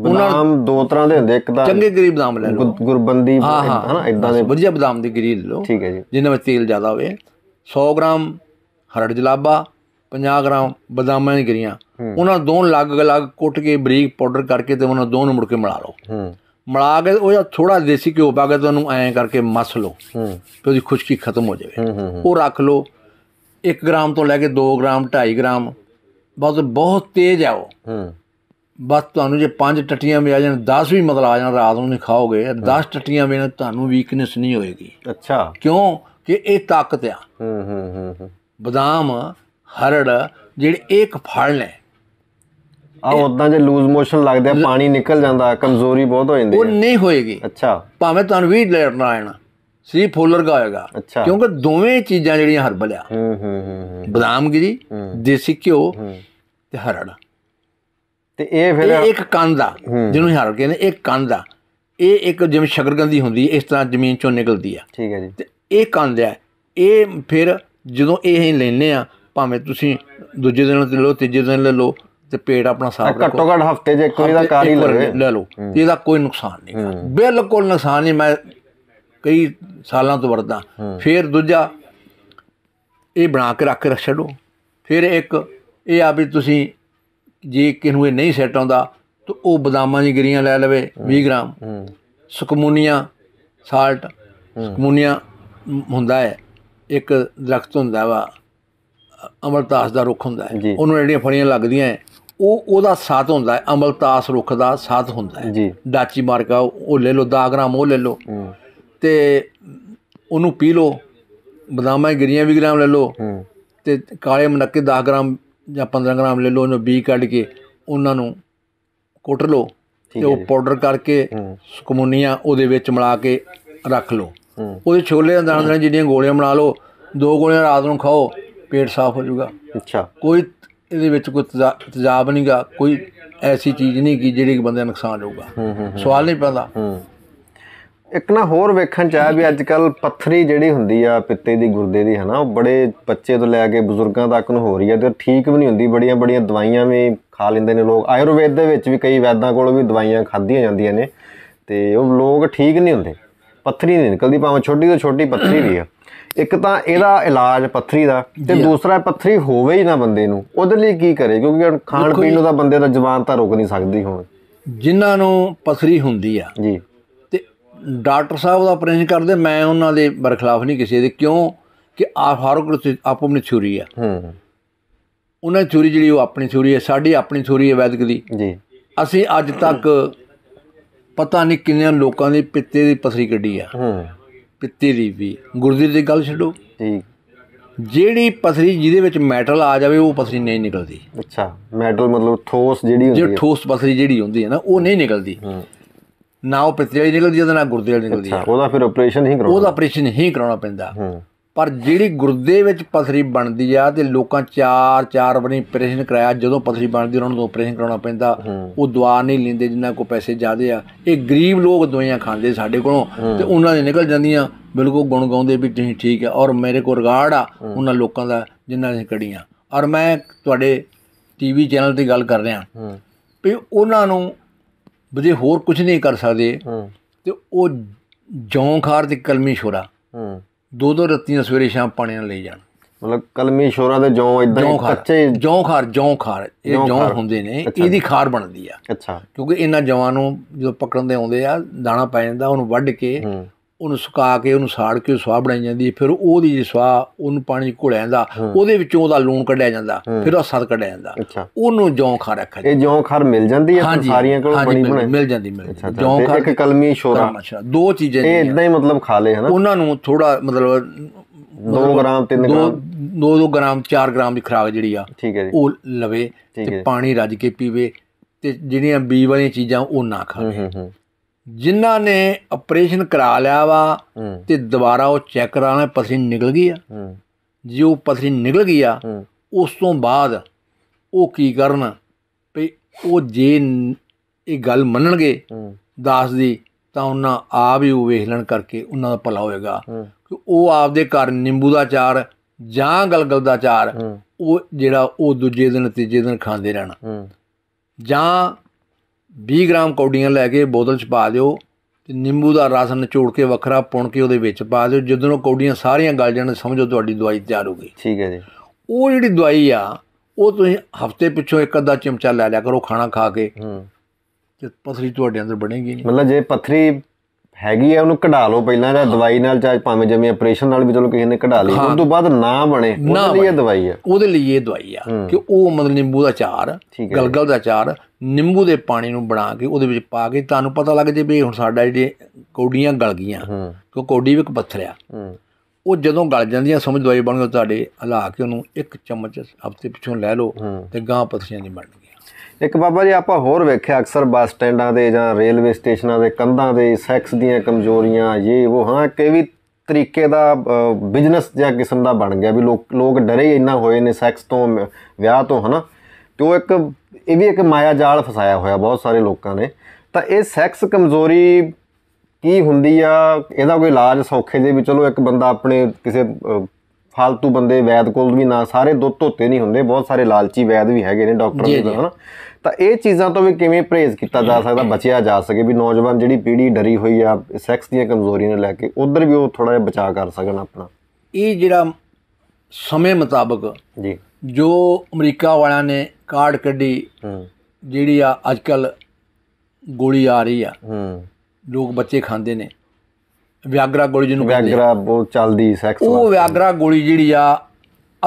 ਬਦਾਮ ਦੋ ਤਰ੍ਹਾਂ ਦੇ ਹੁੰਦੇ ਇੱਕ ਤਾਂ ਚੰਗੇ ਗਰੀਬ ਬਦਾਮ ਲੈ ਲਓ ਗੁਰਬੰਦੀ ਹਨਾ ਇਦਾਂ ਦੇ ਵਧੀਆ ਬਦਾਮ ਦੀ ਗਰੀ ਲਓ ਠੀਕ ਹੈ ਜੀ ਜਿਨ੍ਹਾਂ ਵਿੱਚ ਤੇਲ ਜ਼ਿਆਦਾ ਹੋਵੇ 100 ਗ੍ਰਾਮ ਹਰੜ ਜਲਾਬਾ 50 ਗ੍ਰਾਮ ਬਦਾਮਾਂ ਦੀਆਂ ਗਰੀਆਂ ਉਹਨਾਂ ਦੋਨ ਲੱਗ-ਲੱਗ ਕੁੱਟ ਕੇ ਬਰੀਕ ਪਾਊਡਰ ਕਰਕੇ ਤੇ ਉਹਨਾਂ ਦੋਨ ਨੂੰ ਮੁੜ ਕੇ ਮਿਲਾ ਲਓ ਮਿਲਾ ਕੇ ਉਹ ਥੋੜਾ ਦੇਸੀ ਘਿਓ ਪਾ ਕੇ ਤੁਹਾਨੂੰ ਐਂ ਕਰਕੇ ਮਸ ਲਓ ਤੇ ਉਹਦੀ ਖੁਸ਼ਕੀ ਖਤਮ ਹੋ ਜਾਵੇ ਉਹ ਰੱਖ ਲਓ 1 ਗ੍ਰਾਮ ਤੋਂ ਲੈ ਕੇ 2 ਗ੍ਰਾਮ 2.5 ਗ੍ਰਾਮ ਬਹੁਤ ਬਹੁਤ ਤੇਜ਼ ਆ ਉਹ ਬਸ ਤੁਹਾਨੂੰ ਜੇ ਪੰਜ ਟੱਟੀਆਂ ਵੀ ਆ ਜਾਣ 10 ਵੀ ਮਤਲਬ ਆ ਜਾਣ ਰਾਤ ਨੂੰ ਖਾਓਗੇ 10 ਟੱਟੀਆਂ ਵੀ ਤੁਹਾਨੂੰ ਵੀਕਨੈਸ ਨਹੀਂ ਹੋਏਗੀ ਅੱਛਾ ਕਿਉਂ ਕਿ ਇਹ ਤਾਕਤ ਆ ਹੂੰ ਹੂੰ ਹੂੰ ਬਦਾਮ ਹਰੜ ਜਿਹੜੇ ਇੱਕ ਫੜ ਲੈ ਆ ਉਦਾਂ ਜੇ ਲੂਜ਼ ਮੋਸ਼ਨ ਲੱਗਦੇ ਆ ਪਾਣੀ ਨਿਕਲ ਜਾਂਦਾ ਕਮਜ਼ੋਰੀ ਬਹੁਤ ਹੋ ਜਾਂਦੀ ਹੈ ਉਹ ਨਹੀਂ ਹੋਏਗੀ ਅੱਛਾ ਭਾਵੇਂ ਤੁਹਾਨੂੰ 20 ਲੜਨਾ ਆਣਾ ਸ੍ਰੀ ਫੋਲਰ ਦਾ ਹੋਏਗਾ ਕਿਉਂਕਿ ਦੋਵੇਂ ਚੀਜ਼ਾਂ ਜਿਹੜੀਆਂ ਹਰਬਲ ਆ ਹੂੰ ਹੂੰ ਹੂੰ ਬਦਾਮ ਗਿਰੀ ਦੇਸੀ ਘਿਓ ਤੇ ਹਰੜ ਤੇ ਇਹ ਫਿਰ ਇਹ ਇੱਕ ਕੰਨ ਆ ਜਿਹਨੂੰ ਹਾਰ ਕਹਿੰਦੇ ਇੱਕ ਕੰਨ ਆ ਇਹ ਇੱਕ ਜਿਵੇਂ ਸ਼ਕਰਗੰਦੀ ਹੁੰਦੀ ਇਸ ਤਰ੍ਹਾਂ ਜ਼ਮੀਨ ਚੋਂ ਨਿਕਲਦੀ ਆ ਠੀਕ ਹੈ ਜੀ ਤੇ ਇਹ ਕੰਨ ਆ ਇਹ ਫਿਰ ਜਦੋਂ ਇਹ ਲੈਨੇ ਆ ਭਾਵੇਂ ਤੁਸੀਂ ਦੂਜੇ ਦਿਨ ਲੈ ਲਓ ਤੀਜੇ ਦਿਨ ਲੈ ਲਓ ਤੇ ਪੇਟ ਆਪਣਾ ਸਾਫ਼ ਰੱਖੋ ਘੱਟੋ ਘੱਟ ਹਫਤੇ 'ਚ ਕੋਈ ਦਾ ਕਾਰ ਹੀ ਲੈ ਲਓ ਇਹਦਾ ਕੋਈ ਨੁਕਸਾਨ ਨਹੀਂ ਬਿਲਕੁਲ ਨੁਕਸਾਨ ਨਹੀਂ ਮੈਂ ਕਈ ਸਾਲਾਂ ਤੋਂ ਵਰਦਾ ਫਿਰ ਦੂਜਾ ਇਹ ਬਣਾ ਕੇ ਰੱਖ ਕੇ ਛੱਡੋ ਫਿਰ ਇੱਕ ਇਹ ਆ ਵੀ ਤੁਸੀਂ ਜੇ ਇਹ ਨਹੀਂ ਸੈੱਟ ਆਉਂਦਾ ਤਾਂ ਉਹ ਬਦਾਮਾਂ ਦੀ ਗਿਰੀਆਂ ਲੈ ਲਵੇ 20 ਗ੍ਰਾਮ ਸਕਮੂਨੀਆ ਸਾਲਟ ਸਕਮੂਨੀਆ ਹੁੰਦਾ ਹੈ ਇੱਕ ਦਰਖਤ ਹੁੰਦਾ ਵਾ ਅਮਲਤਾਸ ਦਾ ਰੁੱਖ ਹੁੰਦਾ ਹੈ ਉਹਨੂੰ ਜਿਹੜੀਆਂ ਫਲੀਆਂ ਲੱਗਦੀਆਂ ਹੈ ਉਹ ਉਹਦਾ ਸਾਥ ਹੁੰਦਾ ਹੈ ਅਮਲਤਾਸ ਰੁੱਖ ਦਾ ਸਾਥ ਹੁੰਦਾ ਹੈ ਡਾਚੀ ਮਾਰਕਾ ਉਹ ਲੈ ਲਓ 10 ਗ੍ਰਾਮ ਉਹ ਲੈ ਲਓ ਤੇ ਉਹਨੂੰ ਪੀ ਲਓ ਬਦਾਮਾਂ ਗਿਰੀਆਂ ਵੀ ਗ੍ਰਾਮ ਲੈ ਲਓ ਤੇ ਕਾਲੇ ਮਨੱਕੇ 10 ਗ੍ਰਾਮ ਜਾਂ 15 ਗ੍ਰਾਮ ਲੈ ਲਓ ਉਹਨੂੰ ਬੀ ਕੱਢ ਕੇ ਉਹਨਾਂ ਨੂੰ ਕੁੱਟ ਲਓ ਤੇ ਉਹ ਪਾਊਡਰ ਕਰਕੇ ਕਮੂਨੀਆਂ ਉਹਦੇ ਵਿੱਚ ਮਿਲਾ ਕੇ ਰੱਖ ਲਓ ਉਹਦੇ ਛੋਲੇ ਦਾ ਦਾਣਾ ਜਿਹੜੀਆਂ ਗੋਲੀਆਂ ਬਣਾ ਲਓ ਦੋ ਗੋਲੀਆਂ ਰਾਤ ਨੂੰ ਖਾਓ ਪੇਟ ਸਾਫ਼ ਹੋ ਜਾਊਗਾ ਅੱਛਾ ਕੋਈ ਇਹਦੇ ਵਿੱਚ ਕੋਈ ਤਜਾਬ ਨਹੀਂਗਾ ਕੋਈ ਐਸੀ ਚੀਜ਼ ਨਹੀਂ ਕਿ ਜਿਹੜੀ ਬੰਦੇ ਨੂੰ ਨੁਕਸਾਨ ਹੋਊਗਾ ਸਵਾਲ ਨਹੀਂ ਪੈਂਦਾ ਇੱਕ ਨਾ ਹੋਰ ਵੇਖਣ ਚ ਆ ਵੀ ਅੱਜ ਕੱਲ ਪੱਥਰੀ ਜਿਹੜੀ ਹੁੰਦੀ ਆ ਪਿੱਤੇ ਦੀ ਗੁਰਦੇ ਦੀ ਹਨਾ ਉਹ ਬੜੇ ਬੱਚੇ ਤੋਂ ਲੈ ਕੇ ਬਜ਼ੁਰਗਾਂ ਤੱਕ ਨੂੰ ਹੋ ਰਹੀ ਆ ਤੇ ਠੀਕ ਵੀ ਨਹੀਂ ਹੁੰਦੀ ਬੜੀਆਂ ਬੜੀਆਂ ਦਵਾਈਆਂ ਵੀ ਖਾ ਲੈਂਦੇ ਨੇ ਲੋਕ ਆਯੁਰਵੇਦ ਦੇ ਵਿੱਚ ਵੀ ਕਈ ਵੈਦਾਂ ਕੋਲ ਵੀ ਦਵਾਈਆਂ ਖਾਧੀਆਂ ਜਾਂਦੀਆਂ ਨੇ ਤੇ ਉਹ ਲੋਕ ਠੀਕ ਨਹੀਂ ਹੁੰਦੇ ਪੱਥਰੀ ਨਹੀਂ ਨਿਕਲਦੀ ਭਾਵੇਂ ਛੋਟੀ ਤੋਂ ਛੋਟੀ ਪੱਥਰੀ ਵੀ ਆ ਇੱਕ ਤਾਂ ਇਹਦਾ ਇਲਾਜ ਪੱਥਰੀ ਦਾ ਤੇ ਦੂਸਰਾ ਪੱਥਰੀ ਹੋਵੇ ਹੀ ਨਾ ਬੰਦੇ ਨੂੰ ਉਹਦੇ ਲਈ ਕੀ ਕਰੇ ਕਿਉਂਕਿ ਖਾਣ ਪੀਣ ਨੂੰ ਤਾਂ ਬੰਦੇ ਦਾ ਜਵਾਨ ਤਾਂ ਰੁਕ ਨਹੀਂ ਸਕਦੀ ਹੁਣ ਜਿਨ੍ਹਾਂ ਨੂੰ ਪੱਥਰੀ ਹੁੰਦੀ ਆ ਜੀ ਡਾਕਟਰ ਸਾਹਿਬ ਦਾ ਆਪਰੇਸ਼ਨ ਕਰਦੇ ਮੈਂ ਉਹਨਾਂ ਦੇ ਬਰਖਲਾਫ ਨਹੀਂ ਕਿਸੇ ਦੇ ਕਿਉਂ ਕਿ ਆ ਫਾਰੂਕ ਕੋਈ ਆਪੋ ਆਪਣੀ ਛੁਰੀ ਆ ਹੂੰ ਉਹਨਾਂ ਦੀ ਛੁਰੀ ਜਿਹੜੀ ਉਹ ਆਪਣੀ ਛੁਰੀ ਹੈ ਸਾਡੀ ਆਪਣੀ ਛੁਰੀ ਹੈ ਵੈਦਿਕ ਦੀ ਜੀ ਅਸੀਂ ਅੱਜ ਤੱਕ ਪਤਾ ਨਹੀਂ ਕਿੰਨੇ ਲੋਕਾਂ ਦੇ ਪਿੱਤੇ ਦੀ ਪਸਰੀ ਕੱਢੀ ਆ ਹੂੰ ਪਿੱਤੇ ਦੀ ਵੀ ਗੁਰਦੇ ਦੀ ਗੱਲ ਛੱਡੋ ਜਿਹੜੀ ਪਸਰੀ ਜਿਹਦੇ ਵਿੱਚ ਮੈਟਲ ਆ ਜਾਵੇ ਉਹ ਪਸਰੀ ਨਹੀਂ ਨਿਕਲਦੀ ਅੱਛਾ ਮੈਟਲ ਮਤਲਬ ਠੋਸ ਜਿਹੜੀ ਹੁੰਦੀ ਹੈ ਜੇ ਠੋਸ ਪਸਰੀ ਜਿਹੜੀ ਹੁੰਦੀ ਹੈ ਨਾ ਉਹ ਨਹੀਂ ਨਿਕਲਦੀ ਨਾ ਉਹ ਪਿੱਤਰੀ ਨਿਕਲਦੀ ਉਹਦੇ ਨਾਲ ਗੁਰਦੇ ਨਿਕਲਦੀ ਹੈ ਉਹਦਾ ਫਿਰ ਆਪਰੇਸ਼ਨ ਹੀ ਕਰਾਉਣਾ ਉਹਦਾ ਆਪਰੇਸ਼ਨ ਹੀ ਕਰਾਉਣਾ ਪੈਂਦਾ ਪਰ ਜਿਹੜੀ ਗੁਰਦੇ ਵਿੱਚ ਪਥਰੀ ਬਣਦੀ ਆ ਤੇ ਲੋਕਾਂ ਚਾਰ ਚਾਰ ਵਾਰੀ ਆਪਰੇਸ਼ਨ ਕਰਾਇਆ ਜਦੋਂ ਪਥਰੀ ਬਣਦੀ ਉਹਨਾਂ ਨੂੰ ਆਪਰੇਸ਼ਨ ਕਰਾਉਣਾ ਪੈਂਦਾ ਉਹ ਦਵਾ ਨਹੀਂ ਲੈਂਦੇ ਜਿੰਨਾ ਕੋ ਪੈਸੇ ਜ਼ਿਆਦੇ ਆ ਇਹ ਗਰੀਬ ਲੋਕ ਦਵਾਈਆਂ ਖਾਂਦੇ ਸਾਡੇ ਕੋਲੋਂ ਤੇ ਉਹਨਾਂ ਦੇ ਨਿਕਲ ਜਾਂਦੀਆਂ ਬਿਲਕੁਲ ਗੁਣ ਗਾਉਂਦੇ ਵੀ ਤੁਸੀਂ ਠੀਕ ਆ ਔਰ ਮੇਰੇ ਕੋ ਰਿਗਾਰਡ ਆ ਉਹਨਾਂ ਲੋਕਾਂ ਦਾ ਜਿਨ੍ਹਾਂ ਨੇ ਕੜੀਆਂ ਔਰ ਮੈਂ ਤੁਹਾਡੇ ਟੀਵੀ ਚੈਨਲ ਤੇ ਗੱਲ ਕਰ ਰਿਹਾ ਹਾਂ ਵੀ ਉਹਨਾਂ ਨੂੰ ਵਧੇ ਹੋਰ ਕੁਝ ਨਹੀਂ ਕਰ ਸਕਦੇ ਤੇ ਉਹ ਜੌਂ ਖਾਰ ਤੇ ਕਲਮੀ ਸ਼ੋਰਾ ਦੋ ਦੋ ਰਤੀਆਂ ਸਵੇਰੇ ਸ਼ਾਮ ਪਾਣੀ ਨਾਲ ਲੈ ਜਾਣ ਮਤਲਬ ਕਲਮੀ ਸ਼ੋਰਾ ਦੇ ਜੌਂ ਇਦਾਂ ਕੱਚੇ ਜੌਂ ਖਾਰ ਜੌਂ ਖਾਰ ਇਹ ਜੌਂ ਹੁੰਦੇ ਨੇ ਇਹਦੀ ਖਾਰ ਬਣਦੀ ਆ ਅੱਛਾ ਕਿਉਂਕਿ ਇਹਨਾਂ ਜਵਾਂ ਨੂੰ ਜਦੋਂ ਪਕੜਨ ਦੇ ਆਉਂਦੇ ਆ ਦਾਣਾ ਪੈ ਜਾਂਦਾ ਉਹਨੂੰ ਵੱਢ ਕੇ ਉਹਨੂੰ ਸੁਕਾ ਕੇ ਉਹਨੂੰ ਸਾੜ ਕੇ ਸਵਾਹ ਬਣਾਈ ਜਾਂਦੀ ਫਿਰ ਉਹਦੀ ਜੀ ਸਵਾਹ ਉਹਨੂੰ ਪਾਣੀ ਘੋਲਿਆ ਜਾਂਦਾ ਉਹਦੇ ਵਿੱਚੋਂ ਉਹਦਾ ਲੂਣ ਕੱਢਿਆ ਜਾਂਦਾ ਫਿਰ ਉਹ ਸਦ ਕੱਢਿਆ ਜਾਂਦਾ ਉਹਨੂੰ ਜੌਂ ਖਾ ਰੱਖਿਆ ਇਹ ਜੌਂ ਖਾਰ ਮਿਲ ਜਾਂਦੀ ਹੈ ਸਾਰੀਆਂ ਕੋਲ ਬਣੀ ਬਣਾਈ ਮਿਲ ਜਾਂਦੀ ਮਿਲ ਜੌਂ ਖਾਰ ਇੱਕ ਕਲਮੀ ਸ਼ੋਰਾ ਅੱਛਾ ਦੋ ਚੀਜ਼ਾਂ ਇਹ ਇਦਾਂ ਹੀ ਮਤਲਬ ਖਾ ਲੈ ਹਨਾ ਉਹਨਾਂ ਨੂੰ ਥੋੜਾ ਮਤਲਬ 2 ਗ੍ਰਾਮ 3 ਗ੍ਰਾਮ 2-2 ਗ੍ਰਾਮ 4 ਗ੍ਰਾਮ ਦੀ ਖਰਾਕ ਜਿਹੜੀ ਆ ਉਹ ਲਵੇ ਤੇ ਪਾਣੀ ਰੱਜ ਕੇ ਪੀਵੇ ਤੇ ਜਿਹੜੀਆਂ ਬੀ ਵਾਲੀਆਂ ਚੀਜ਼ਾਂ ਉਹ ਨਾ ਖਾਵੇ ਜਿਨ੍ਹਾਂ ਨੇ ਆਪਰੇਸ਼ਨ ਕਰਾ ਲਿਆ ਵਾ ਤੇ ਦੁਬਾਰਾ ਉਹ ਚੈੱਕ ਕਰਾਣਾ ਪਸਲੀ ਨਿਕਲ ਗਈ ਆ ਜੇ ਉਹ ਪਸਲੀ ਨਿਕਲ ਗਈ ਆ ਉਸ ਤੋਂ ਬਾਅਦ ਉਹ ਕੀ ਕਰਨ ਵੀ ਉਹ ਜੇ ਇਹ ਗੱਲ ਮੰਨਣਗੇ ਦਾਸ ਦੀ ਤਾਂ ਉਹਨਾਂ ਆਪ ਹੀ ਉਹ ਵੇਖ ਲੈਣ ਕਰਕੇ ਉਹਨਾਂ ਦਾ ਭਲਾ ਹੋਏਗਾ ਕਿ ਉਹ ਆਪਦੇ ਘਰ ਨਿੰਬੂ ਦਾ ਚਾਰ ਜਾਂ ਗਲਗਲ ਦਾ ਚਾਰ ਉਹ ਜਿਹੜਾ ਉਹ ਦੂਜੇ ਦਿਨ ਤੀਜੇ ਦਿਨ ਖਾਂਦੇ ਰਹਿਣਾ ਜਾਂ 20 ਗ੍ਰਾਮ ਕੌਡੀਆਂ ਲੈ ਕੇ ਬੋਤਲ 'ਚ ਪਾ ਦਿਓ ਤੇ ਨਿੰਬੂ ਦਾ ਰਸ ਨਿਚੋੜ ਕੇ ਵੱਖਰਾ ਪੁਣ ਕੇ ਉਹਦੇ ਵਿੱਚ ਪਾ ਦਿਓ ਜਦੋਂ ਉਹ ਕੌਡੀਆਂ ਸਾਰੀਆਂ ਗਲ ਜਾਣ ਸਮਝੋ ਤੁਹਾਡੀ ਦਵਾਈ ਤਿਆਰ ਹੋ ਗਈ ਠੀਕ ਹੈ ਜੀ ਉਹ ਜਿਹੜੀ ਦਵਾਈ ਆ ਉਹ ਤੁਸੀਂ ਹਫਤੇ ਪਿੱਛੋਂ ਇੱਕ ਅੱਧਾ ਚਮਚਾ ਲੈ ਲਿਆ ਕਰੋ ਖਾਣਾ ਖਾ ਕੇ ਹੂੰ ਤੇ ਪਥਰੀ ਤੁਹਾਡੇ ਅੰਦਰ ਬਣੇਗੀ ਨਹੀਂ ਮਤਲਬ ਜੇ ਪਥਰੀ ਹੈਗੀ ਆ ਉਹਨੂੰ ਕਢਾ ਲਓ ਪਹਿਲਾਂ ਜਾਂ ਦਵਾਈ ਨਾਲ ਚਾਹੇ ਭਾਵੇਂ ਜਿਵੇਂ ਆਪਰੇਸ਼ਨ ਨਾਲ ਵੀ ਚਲੋ ਕਿਸੇ ਨੇ ਕਢਾ ਲਈ ਉਸ ਤੋਂ ਬਾਅਦ ਨਾ ਬਣੇ ਉਹਦੇ ਲਈ ਇਹ ਦਵਾਈ ਆ ਉਹਦੇ ਲਈ ਇਹ ਦਵਾਈ ਆ ਕਿ ਉਹ ਮਤਲਬ ਨਿੰਬੂ ਦਾ ਚਾਰ ਗਲਗਲ ਦਾ ਚਾਰ ਨਿੰਬੂ ਦੇ ਪਾਣੀ ਨੂੰ ਬਣਾ ਕੇ ਉਹਦੇ ਵਿੱਚ ਪਾ ਕੇ ਤੁਹਾਨੂੰ ਪਤਾ ਲੱਗ ਜੇ ਵੀ ਹੁਣ ਸਾਡਾ ਜਿਹੜੇ ਕੋਡੀਆਂ ਗਲ ਗਈਆਂ ਕਿਉਂ ਕੋਡੀ ਵੀ ਇੱਕ ਪੱਥਰ ਆ ਉਹ ਜਦੋਂ ਗਲ ਜਾਂਦੀਆਂ ਸਮਝ ਦਵਾਈ ਬਣ ਗਈ ਤੁਹਾਡੇ ਹਲਾ ਕੇ ਉਹਨੂੰ ਇੱਕ ਚਮਚ ਹਫਤੇ ਪਿਛੋਂ ਲੈ ਲਓ ਤੇ ਗਾਂ ਪੱਥਰੀਆਂ ਦੀ ਬਣ ਇੱਕ ਬਾਬਾ ਜੀ ਆਪਾਂ ਹੋਰ ਵੇਖਿਆ ਅਕਸਰ ਬੱਸ ਸਟੈਂਡਾਂ ਦੇ ਜਾਂ ਰੇਲਵੇ ਸਟੇਸ਼ਨਾਂ ਦੇ ਕੰਧਾਂ ਦੇ ਸੈਕਸ ਦੀਆਂ ਕਮਜ਼ੋਰੀਆਂ ਇਹ ਉਹ ਹਾਂ ਕਿ ਵੀ ਤਰੀਕੇ ਦਾ ਬਿਜ਼ਨਸ ਜਾਂ ਕਿਸਮ ਦਾ ਬਣ ਗਿਆ ਵੀ ਲੋਕ ਲੋਕ ਡਰੇ ਇੰਨਾ ਹੋਏ ਨੇ ਸੈਕਸ ਤੋਂ ਵਿਆਹ ਤੋਂ ਹਨਾ ਤੇ ਉਹ ਇੱਕ ਇਹ ਵੀ ਇੱਕ ਮਾਇਆ ਜਾਲ ਫਸਾਇਆ ਹੋਇਆ ਬਹੁਤ ਸਾਰੇ ਲੋਕਾਂ ਨੇ ਤਾਂ ਇਹ ਸੈਕਸ ਕਮਜ਼ੋਰੀ ਕੀ ਹੁੰਦੀ ਆ ਇਹਦਾ ਕੋਈ ਇਲਾਜ ਸੌਖੇ ਜੇ ਵੀ ਚਲੋ ਇੱਕ ਬੰਦਾ ਆਪਣੇ ਕਿਸੇ ਫालतू ਬੰਦੇ ਵੈਦ ਕੋਲ ਵੀ ਨਾ ਸਾਰੇ ਦੁੱਧ ਧੋਤੇ ਨਹੀਂ ਹੁੰਦੇ ਬਹੁਤ ਸਾਰੇ ਲਾਲਚੀ ਵੈਦ ਵੀ ਹੈਗੇ ਨੇ ਡਾਕਟਰ ਵੀ ਹਨਾ ਤਾਂ ਇਹ ਚੀਜ਼ਾਂ ਤੋਂ ਵੀ ਕਿਵੇਂ ਪ੍ਰੇਜ਼ ਕੀਤਾ ਜਾ ਸਕਦਾ ਬਚਿਆ ਜਾ ਸਕੇ ਵੀ ਨੌਜਵਾਨ ਜਿਹੜੀ ਪੀੜ੍ਹੀ ਡਰੀ ਹੋਈ ਆ ਸੈਕਸ ਦੀਆਂ ਕਮਜ਼ੋਰੀਆਂ ਨੂੰ ਲੈ ਕੇ ਉਧਰ ਵੀ ਉਹ ਥੋੜਾ ਜਿਹਾ ਬਚਾ ਕਰ ਸਕਣ ਆਪਣਾ ਇਹ ਜਿਹੜਾ ਸਮੇਂ ਮੁਤਾਬਕ ਜੀ ਜੋ ਅਮਰੀਕਾ ਵਾਲਿਆਂ ਨੇ ਕਾਰਡ ਕੱਢੀ ਜਿਹੜੀ ਆ ਅੱਜ ਕੱਲ ਗੋਲੀ ਆ ਰਹੀ ਆ ਹੂੰ ਲੋਕ ਬੱਚੇ ਖਾਂਦੇ ਨੇ ਵਿਆਗਰਾ ਗੋਲੀ ਜਿਹਨੂੰ ਵਿਆਗਰਾ ਬਹੁਤ ਚੱਲਦੀ ਸੈਕਸ ਉਹ ਵਿਆਗਰਾ ਗੋਲੀ ਜਿਹੜੀ ਆ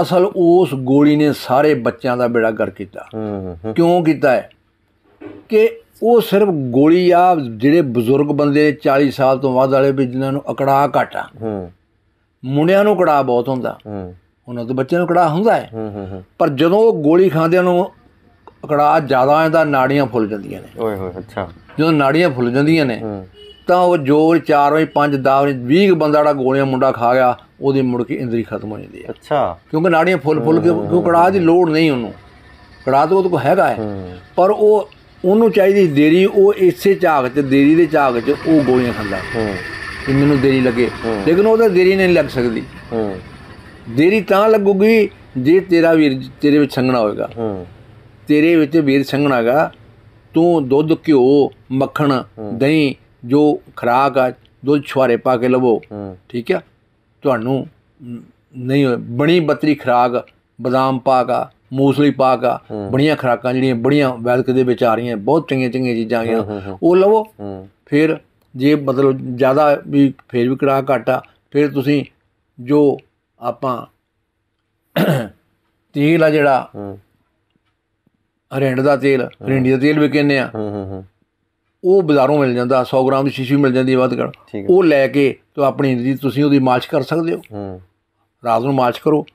ਅਸਲ ਉਸ ਗੋਲੀ ਨੇ ਸਾਰੇ ਬੱਚਿਆਂ ਦਾ ਬੇੜਾ ਕਰ ਕੀਤਾ ਹੂੰ ਕਿਉਂ ਕੀਤਾ ਹੈ ਕਿ ਉਹ ਸਿਰਫ ਗੋਲੀ ਆ ਜਿਹੜੇ ਬਜ਼ੁਰਗ ਬੰਦੇ 40 ਸਾਲ ਤੋਂ ਵੱਧ ਵਾਲੇ ਵੀ ਜਿਨ੍ਹਾਂ ਨੂੰ ਅਕੜਾ ਘਟਾ ਹੂੰ ਮੁੰਡਿਆਂ ਨੂੰ ਕੜਾ ਬਹੁਤ ਹੁੰਦਾ ਹੂੰ ਉਹਨਾਂ ਦੇ ਬੱਚਿਆਂ ਨੂੰ ਕੜਾ ਹੁੰਦਾ ਹੈ ਹੂੰ ਹੂੰ ਪਰ ਜਦੋਂ ਉਹ ਗੋਲੀ ਖਾਂਦਿਆਂ ਨੂੰ ਕੜਾ ਜ਼ਿਆਦਾ ਆਂਦਾ ਨਾੜੀਆਂ ਫੁੱਲ ਜਾਂਦੀਆਂ ਨੇ ਓਏ ਹੋਏ ਅੱਛਾ ਜਦੋਂ ਨਾੜੀਆਂ ਫੁੱਲ ਜਾਂਦੀਆਂ ਨੇ ਤਾਂ ਉਹ ਜੋਰ 4 ਵਜੇ 5 10 ਵਜੇ 20 ਬੰਦਾ ਜਿਹੜਾ ਗੋਲੀਆਂ ਮੁੰਡਾ ਖਾ ਗਿਆ ਉਹਦੀ ਮੁੜ ਕੇ ਇੰਦਰੀ ਖਤਮ ਹੋ ਜਾਂਦੀ ਹੈ ਅੱਛਾ ਕਿਉਂਕਿ ਨਾੜੀਆਂ ਫੁੱਲ ਫੁੱਲ ਕੇ ਕਿਉਂ ਕੜਾ ਦੀ ਲੋੜ ਨਹੀਂ ਉਹਨੂੰ ਕੜਾ ਤਾਂ ਉਹਦੇ ਕੋ ਹੈਗਾ ਹੈ ਪਰ ਉਹ ਉਹਨੂੰ ਚਾਹੀਦੀ ਦੇਰੀ ਉਹ ਇਸੇ ਝਾਗ 'ਚ ਦੇਰੀ ਦੇ ਝਾਗ 'ਚ ਉਹ ਗੋਲੀਆਂ ਖਾਂਦਾ ਹੂੰ ਕਿ ਮੈਨੂੰ ਦੇਰੀ ਲੱਗੇ ਲੇਕਿਨ ਉਹਦਾ ਦੇਰੀ ਨਹੀਂ ਲੱਗ ਸਕਦੀ ਹੂੰ ਦੇਰੀ ਤਾਂ ਲੱਗੂਗੀ ਜੇ ਤੇਰਾ ਵੀਰ ਤੇਰੇ ਵਿੱਚ ਸੰਗਣਾ ਹੋਏਗਾ ਹੂੰ ਤੇਰੇ ਵਿੱਚ ਵੀਰ ਸੰਗਣਾਗਾ ਤੂੰ ਦੁੱਧ ਘਿਓ ਮੱਖਣ ਦਹੀਂ ਜੋ ਖਰਾਕ ਆ ਦੁੱਧ ਛਵਾਰੇ ਪਾ ਕੇ ਲਵੋ ਠੀਕ ਆ ਤੁਹਾਨੂੰ ਨਹੀਂ ਬਣੀ ਬਤਰੀ ਖਰਾਕ ਬਦਾਮ ਕਾ ਮੂਸਲੀ ਕਾ ਬੜੀਆਂ ਖਰਾਕਾਂ ਜਿਹੜੀਆਂ ਬੜੀਆਂ ਵੈਦਕ ਦੇ ਵਿੱਚ ਆ ਰਹੀਆਂ ਬਹੁਤ ਚੰਗੀਆਂ ਚੰਗੀਆਂ ਚੀਜ਼ਾਂ ਆਈਆਂ ਉਹ ਲਵੋ ਫਿਰ ਜੇ ਮਤਲਬ ਜ਼ਿਆਦਾ ਵੀ ਫੇਰ ਵੀ ਖਰਾਕ ਘਟਾ ਫਿਰ ਤੁਸੀਂ ਜੋ ਆਪਾਂ ਤੇਲ ਆ ਜਿਹੜਾ ਹਰਿੰਡ ਦਾ ਤੇਲ ਰਿੰਡੀ ਦਾ ਤੇਲ ਵੀ ਕਹਿੰਦੇ ਆ ਉਹ ਬਾਜ਼ਾਰੋਂ ਮਿਲ ਜਾਂਦਾ 100 ਗ੍ਰਾਮ ਦੀ ਸ਼ੀਸ਼ੀ ਮਿਲ ਜਾਂਦੀ ਹੈ ਕਰ ਉਹ ਲੈ ਕੇ ਤੋ ਆਪਣੀ ਜੀ ਤੁਸੀਂ ਉਹਦੀ ਮਾਲਸ਼ ਕਰ ਸਕਦੇ ਹੋ ਰਾਤ ਨੂੰ ਮਾਲਸ਼ ਕਰੋ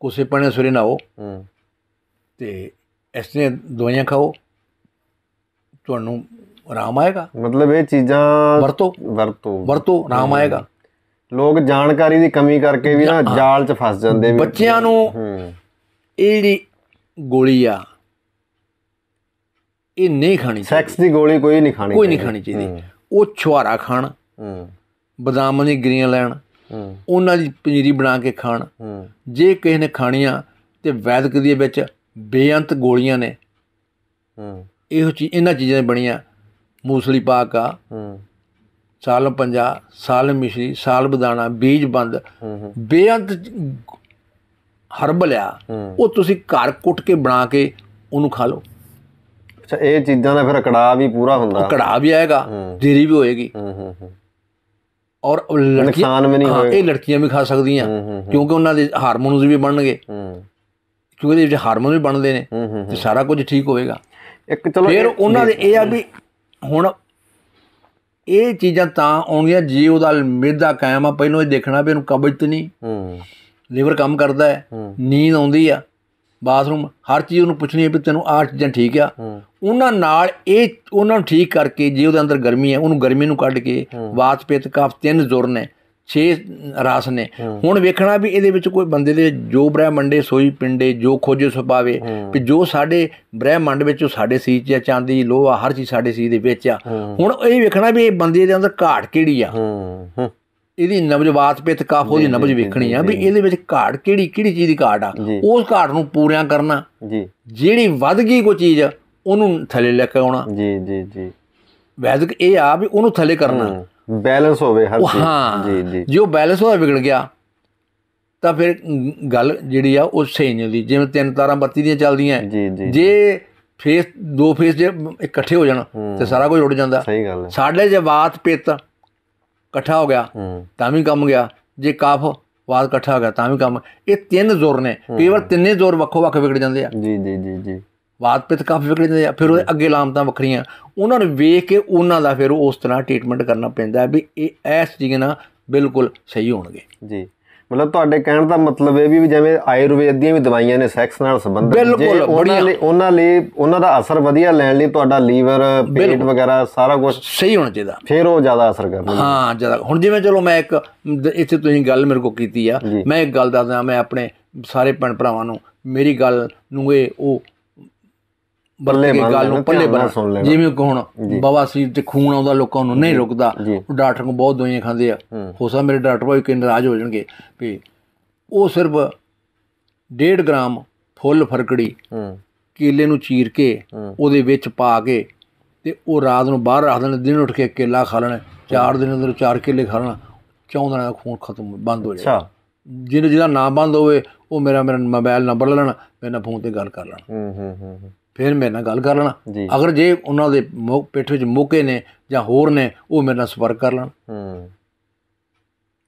ਕੋਸੇ ਪਾਣੇ ਸਵੇਰੇ ਨਾਓ ਤੇ ਇਸ ਤਰ੍ਹਾਂ ਦਵਾਈਆਂ ਖਾਓ ਤੁਹਾਨੂੰ ਆਰਾਮ ਆਏਗਾ ਮਤਲਬ ਇਹ ਚੀਜ਼ਾਂ ਵਰਤੋ ਵਰਤੋ ਵਰਤੋ ਆਰਾਮ ਆਏਗਾ ਲੋਕ ਜਾਣਕਾਰੀ ਦੀ ਕਮੀ ਕਰਕੇ ਵੀ ਨਾ ਜਾਲ 'ਚ ਫਸ ਜਾਂਦੇ ਵੀ ਬੱਚਿਆਂ ਨੂੰ ਇਹ ਜਿਹੜੀ ਗੋਲੀ ਆ ਇਹ ਨਹੀਂ ਖਾਣੀ ਸੈਕਸ ਦੀ ਗੋਲੀ ਕੋਈ ਨਹੀਂ ਖਾਣੀ ਕੋਈ ਨਹੀਂ ਖਾਣੀ ਚਾਹੀਦੀ ਉਹ ਛੁਹਾਰਾ ਖਾਣ ਬਦਾਮਾਂ ਦੀ ਗਰੀਆਂ ਲੈਣ ਉਹਨਾਂ ਦੀ ਪੰਜੀਰੀ ਬਣਾ ਕੇ ਖਾਣ ਜੇ ਕਿਸੇ ਨੇ ਖਾਣੀਆਂ ਤੇ ਵੈਦਿਕ ਦੇ ਵਿੱਚ ਬੇਅੰਤ ਗੋਲੀਆਂ ਨੇ ਇਹੋ ਚੀਜ਼ ਇਹਨਾਂ ਚੀਜ਼ਾਂ ਬਣੀਆਂ ਮੂਸਲੀ ਪਾਕ ਆ ਸਾਲ ਪੰਜਾ ਸਾਲ ਮਿਸ਼ਰੀ ਸਾਲ ਬਦਾਣਾ ਬੀਜ ਬੰਦ ਬੇਅੰਤ ਹਰਬਲ ਆ ਉਹ ਤੁਸੀਂ ਘਰ ਕੁੱਟ ਕੇ ਬਣਾ ਕੇ ਉਹਨੂੰ ਖਾ ਲਓ ਅੱਛਾ ਇਹ ਚੀਜ਼ਾਂ ਦਾ ਫਿਰ ਕੜਾ ਵੀ ਪੂਰਾ ਹੁੰਦਾ ਕੜਾ ਵੀ ਆਏਗਾ ਦੇਰੀ ਵੀ ਹੋਏਗੀ ਔਰ ਲੜਕੀਆਂ ਵੀ ਨਹੀਂ ਹੋਏ ਇਹ ਲੜਕੀਆਂ ਵੀ ਖਾ ਸਕਦੀਆਂ ਕਿਉਂਕਿ ਉਹਨਾਂ ਦੇ ਹਾਰਮੋਨਸ ਵੀ ਬਣਨਗੇ ਕਿਉਂਕਿ ਇਹਦੇ ਵਿੱਚ ਹਾਰਮੋਨ ਵੀ ਬਣਦੇ ਨੇ ਤੇ ਸਾਰਾ ਕੁਝ ਠੀਕ ਹੋਵੇਗਾ ਇੱਕ ਚਲੋ ਫਿਰ ਉਹਨਾਂ ਦੇ ਇਹ ਆ ਵੀ ਹੁਣ ਇਹ ਚੀਜ਼ਾਂ ਤਾਂ ਆਉਣੀਆਂ ਜੇ ਉਹਦਾ ਮਿਹਦਾ ਕਾਇਮ ਆ ਪਹਿਲਾਂ ਇਹ ਦੇਖਣਾ ਵੀ ਇਹਨੂੰ ਕਬਜ਼ ਤੇ ਨਹੀਂ ਹੂੰ ਲਿਵਰ ਕੰਮ ਕਰਦਾ ਹੈ ਨੀਂਦ ਆਉਂਦੀ ਆ ਬਾਥਰੂਮ ਹਰ ਚੀਜ਼ ਉਹਨੂੰ ਪੁੱਛਣੀ ਹੈ ਵੀ ਤੈਨੂੰ ਆਹ ਚੀਜ਼ਾਂ ਠੀਕ ਆ ਉਹਨਾਂ ਨਾਲ ਇਹ ਉਹਨਾਂ ਨੂੰ ਠੀਕ ਕਰਕੇ ਜੇ ਉਹਦੇ ਅੰਦਰ ਗਰਮੀ ਹੈ ਉਹਨੂੰ ਗਰਮੀ ਨੂੰ ਕੱਢ ਕੇ ਵਾਤਪੇਤ ਕਫ ਤਿੰਨ ਜ਼ੋਰ ਨੇ 6 ਰਾਸ ਨੇ ਹੁਣ ਵੇਖਣਾ ਵੀ ਇਹਦੇ ਵਿੱਚ ਕੋਈ ਬੰਦੇ ਦੇ ਜੋ ਬ੍ਰਹਿਮੰਡੇ ਸੋਈ ਪਿੰਡੇ ਜੋ ਖੋਜੇ ਸੁਪਾਵੇ ਪਾਵੇ ਵੀ ਜੋ ਸਾਡੇ ਬ੍ਰਹਿਮੰਡ ਵਿੱਚ ਸਾਡੇ ਸੀਚ ਆ ਚਾਂਦੀ ਲੋਹਾ ਹਰ ਚੀਜ਼ ਸਾਡੇ ਸੀ ਦੇ ਵਿੱਚ ਆ ਹੁਣ ਇਹ ਵੇਖਣਾ ਵੀ ਇਹ ਬੰਦੇ ਦੇ ਅੰਦਰ ਘਾਟ ਕਿਹੜੀ ਆ ਇਹਦੀ ਨਵਜਵਾਤ ਪਿਤ ਕਾਫੋ ਦੀ ਨਵਜ ਵੇਖਣੀ ਆ ਵੀ ਇਹਦੇ ਵਿੱਚ ਘਾਟ ਕਿਹੜੀ ਕਿਹੜੀ ਚੀਜ਼ ਦੀ ਘਾਟ ਆ ਉਸ ਘਾਟ ਨੂੰ ਪੂਰਿਆਂ ਕਰਨਾ ਜੀ ਜਿਹੜੀ ਵੱਧ ਗਈ ਕੋਈ ਚੀਜ਼ ਉਹਨੂੰ ਥੱਲੇ ਲੈ ਕੇ ਆਉਣਾ ਜੀ ਜੀ ਜੀ ਵੈਦਿਕ ਇਹ ਆ ਵੀ ਉਹਨੂੰ ਥੱਲੇ ਕਰਨਾ ਬੈਲੈਂਸ ਹੋਵੇ ਹਰ ਚੀਜ਼ ਜੀ ਜੀ ਜੋ ਬੈਲੈਂਸ ਹੋਇਆ ਵਿਗੜ ਗਿਆ ਤਾਂ ਫਿਰ ਗੱਲ ਜਿਹੜੀ ਆ ਉਹ ਸਹੀ ਨਹੀਂ ਜਿਵੇਂ ਤਿੰਨ ਤਾਰਾਂ ਬੱਤੀ ਦੀਆਂ ਚੱਲਦੀਆਂ ਜੇ ਫੇਸ ਦੋ ਫੇਸ ਜੇ ਇਕੱਠੇ ਹੋ ਜਾਣ ਤੇ ਸਾਰਾ ਕੁਝ ਉੱਡ ਜਾਂਦਾ ਸਹੀ ਗੱਲ ਹੈ ਸਾਡੇ ਜੇ ਬਾਤ ਪਿੱਤ ਇਕੱਠਾ ਹੋ ਗਿਆ ਤਾਂ ਵੀ ਕੰਮ ਗਿਆ ਜੇ ਕਾਫ ਬਾਤ ਇਕੱਠਾ ਹੋ ਗਿਆ ਤਾਂ ਵੀ ਕੰਮ ਇਹ ਤਿੰਨ ਜ਼ੋਰ ਨੇ ਕਈ ਵਾਰ ਤਿੰਨੇ ਜ਼ੋਰ ਵੱਖੋ ਵੱਖ ਵਿਗੜ ਜਾਂਦੇ ਆ ਜੀ ਜੀ ਜੀ ਜੀ ਬਾਤ ਪਿਤ ਕਾਫੀ ਵਿਕਲੇ ਨੇ ਫਿਰ ਉਹ ਅੱਗੇ ਲਾਮਤਾਂ ਵੱਖਰੀਆਂ ਉਹਨਾਂ ਨੂੰ ਵੇਖ ਕੇ ਉਹਨਾਂ ਦਾ ਫਿਰ ਉਸ ਤਰ੍ਹਾਂ ਟ੍ਰੀਟਮੈਂਟ ਕਰਨਾ ਪੈਂਦਾ ਵੀ ਇਹ ਐਸ ਚੀਜ਼ ਨਾ ਬਿਲਕੁਲ ਸਹੀ ਹੋਣਗੇ ਜੀ ਮਤਲਬ ਤੁਹਾਡੇ ਕਹਿਣ ਦਾ ਮਤਲਬ ਇਹ ਵੀ ਜਿਵੇਂ ਆਯੁਰਵੇਦ ਦੀਆਂ ਵੀ ਦਵਾਈਆਂ ਨੇ ਸੈਕਸ ਨਾਲ ਸੰਬੰਧਿਤ ਬਿਲਕੁਲ ਉਹਨਾਂ ਲਈ ਉਹਨਾਂ ਲਈ ਉਹਨਾਂ ਦਾ ਅਸਰ ਵਧੀਆ ਲੈਣ ਲਈ ਤੁਹਾਡਾ ਲੀਵਰ ਪੇਟ ਵਗੈਰਾ ਸਾਰਾ ਕੁਝ ਸਹੀ ਹੋਣਾ ਚਾਹੀਦਾ ਫਿਰ ਉਹ ਜ਼ਿਆਦਾ ਅਸਰ ਕਰਦਾ ਹਾਂ ਜ਼ਿਆਦਾ ਹੁਣ ਜਿਵੇਂ ਚਲੋ ਮੈਂ ਇੱਕ ਇੱਥੇ ਤੁਸੀਂ ਗੱਲ ਮੇਰੇ ਕੋ ਕੀਤੀ ਆ ਮੈਂ ਇੱਕ ਗੱਲ ਦੱਸਦਾ ਮੈਂ ਆਪਣੇ ਸਾਰੇ ਭੈਣ ਭਰਾਵਾਂ ਨੂੰ ਮੇਰੀ ਗੱਲ ਨੂੰ ਇਹ ਉਹ ਬੱਲੇ ਗੱਲ ਨੂੰ ਪੱਲੇ ਬਣਾ ਜਿਵੇਂ ਹੁਣ ਬਵਾਸੀਰ ਤੇ ਖੂਨ ਆਉਂਦਾ ਲੋਕਾਂ ਨੂੰ ਨਹੀਂ ਰੁਕਦਾ ਉਹ ਡਾਕਟਰ ਨੂੰ ਬਹੁਤ ਦਵਾਈਆਂ ਖਾਂਦੇ ਆ ਹੋ ਸਕਦਾ ਮੇਰੇ ਡਾਕਟਰ ਭਾਈ ਕਿ ਨਰਾਜ਼ ਹੋ ਜਾਣਗੇ ਵੀ ਉਹ ਸਿਰਫ 1.5 ਗ੍ਰਾਮ ਫੁੱਲ ਫਰਕੜੀ ਕੇਲੇ ਨੂੰ ਚੀਰ ਕੇ ਉਹਦੇ ਵਿੱਚ ਪਾ ਕੇ ਤੇ ਉਹ ਰਾਤ ਨੂੰ ਬਾਹਰ ਰੱਖ ਦੇਣਾ ਦਿਨ ਉੱਠ ਕੇ ਕੇਲਾ ਖਾ ਲੈਣਾ ਚਾਰ ਦਿਨ ਅੰਦਰ ਚਾਰ ਕੇਲੇ ਖਾ ਲੈਣਾ ਚੌਂ ਦਿਨਾਂ ਦਾ ਖੂਨ ਖਤਮ ਬੰਦ ਹੋ ਜਾਏ ਅੱਛਾ ਜਿਹਨੇ ਜਿਹਦਾ ਨਾਮ ਬੰਦ ਹੋਵੇ ਉਹ ਮੇਰਾ ਮੇਰਾ ਮੋਬਾਈਲ ਨੰਬਰ ਲੈ ਲੈਣਾ ਮੇਰੇ ਨਾਲ ਫੋਨ ਤੇ ਗੱਲ ਕਰ ਲੈਣਾ ਹੂੰ ਹੂੰ ਹੂੰ ਫਿਰ ਮੇਰੇ ਨਾਲ ਗੱਲ ਕਰ ਲੈਣਾ ਅਗਰ ਜੇ ਉਹਨਾਂ ਦੇ ਪਿੱਠ ਵਿੱਚ ਮੋਕੇ ਨੇ ਜਾਂ ਹੋਰ ਨੇ ਉਹ ਮੇਰੇ ਨਾਲ ਸੰਪਰਕ ਕਰ ਲੈਣ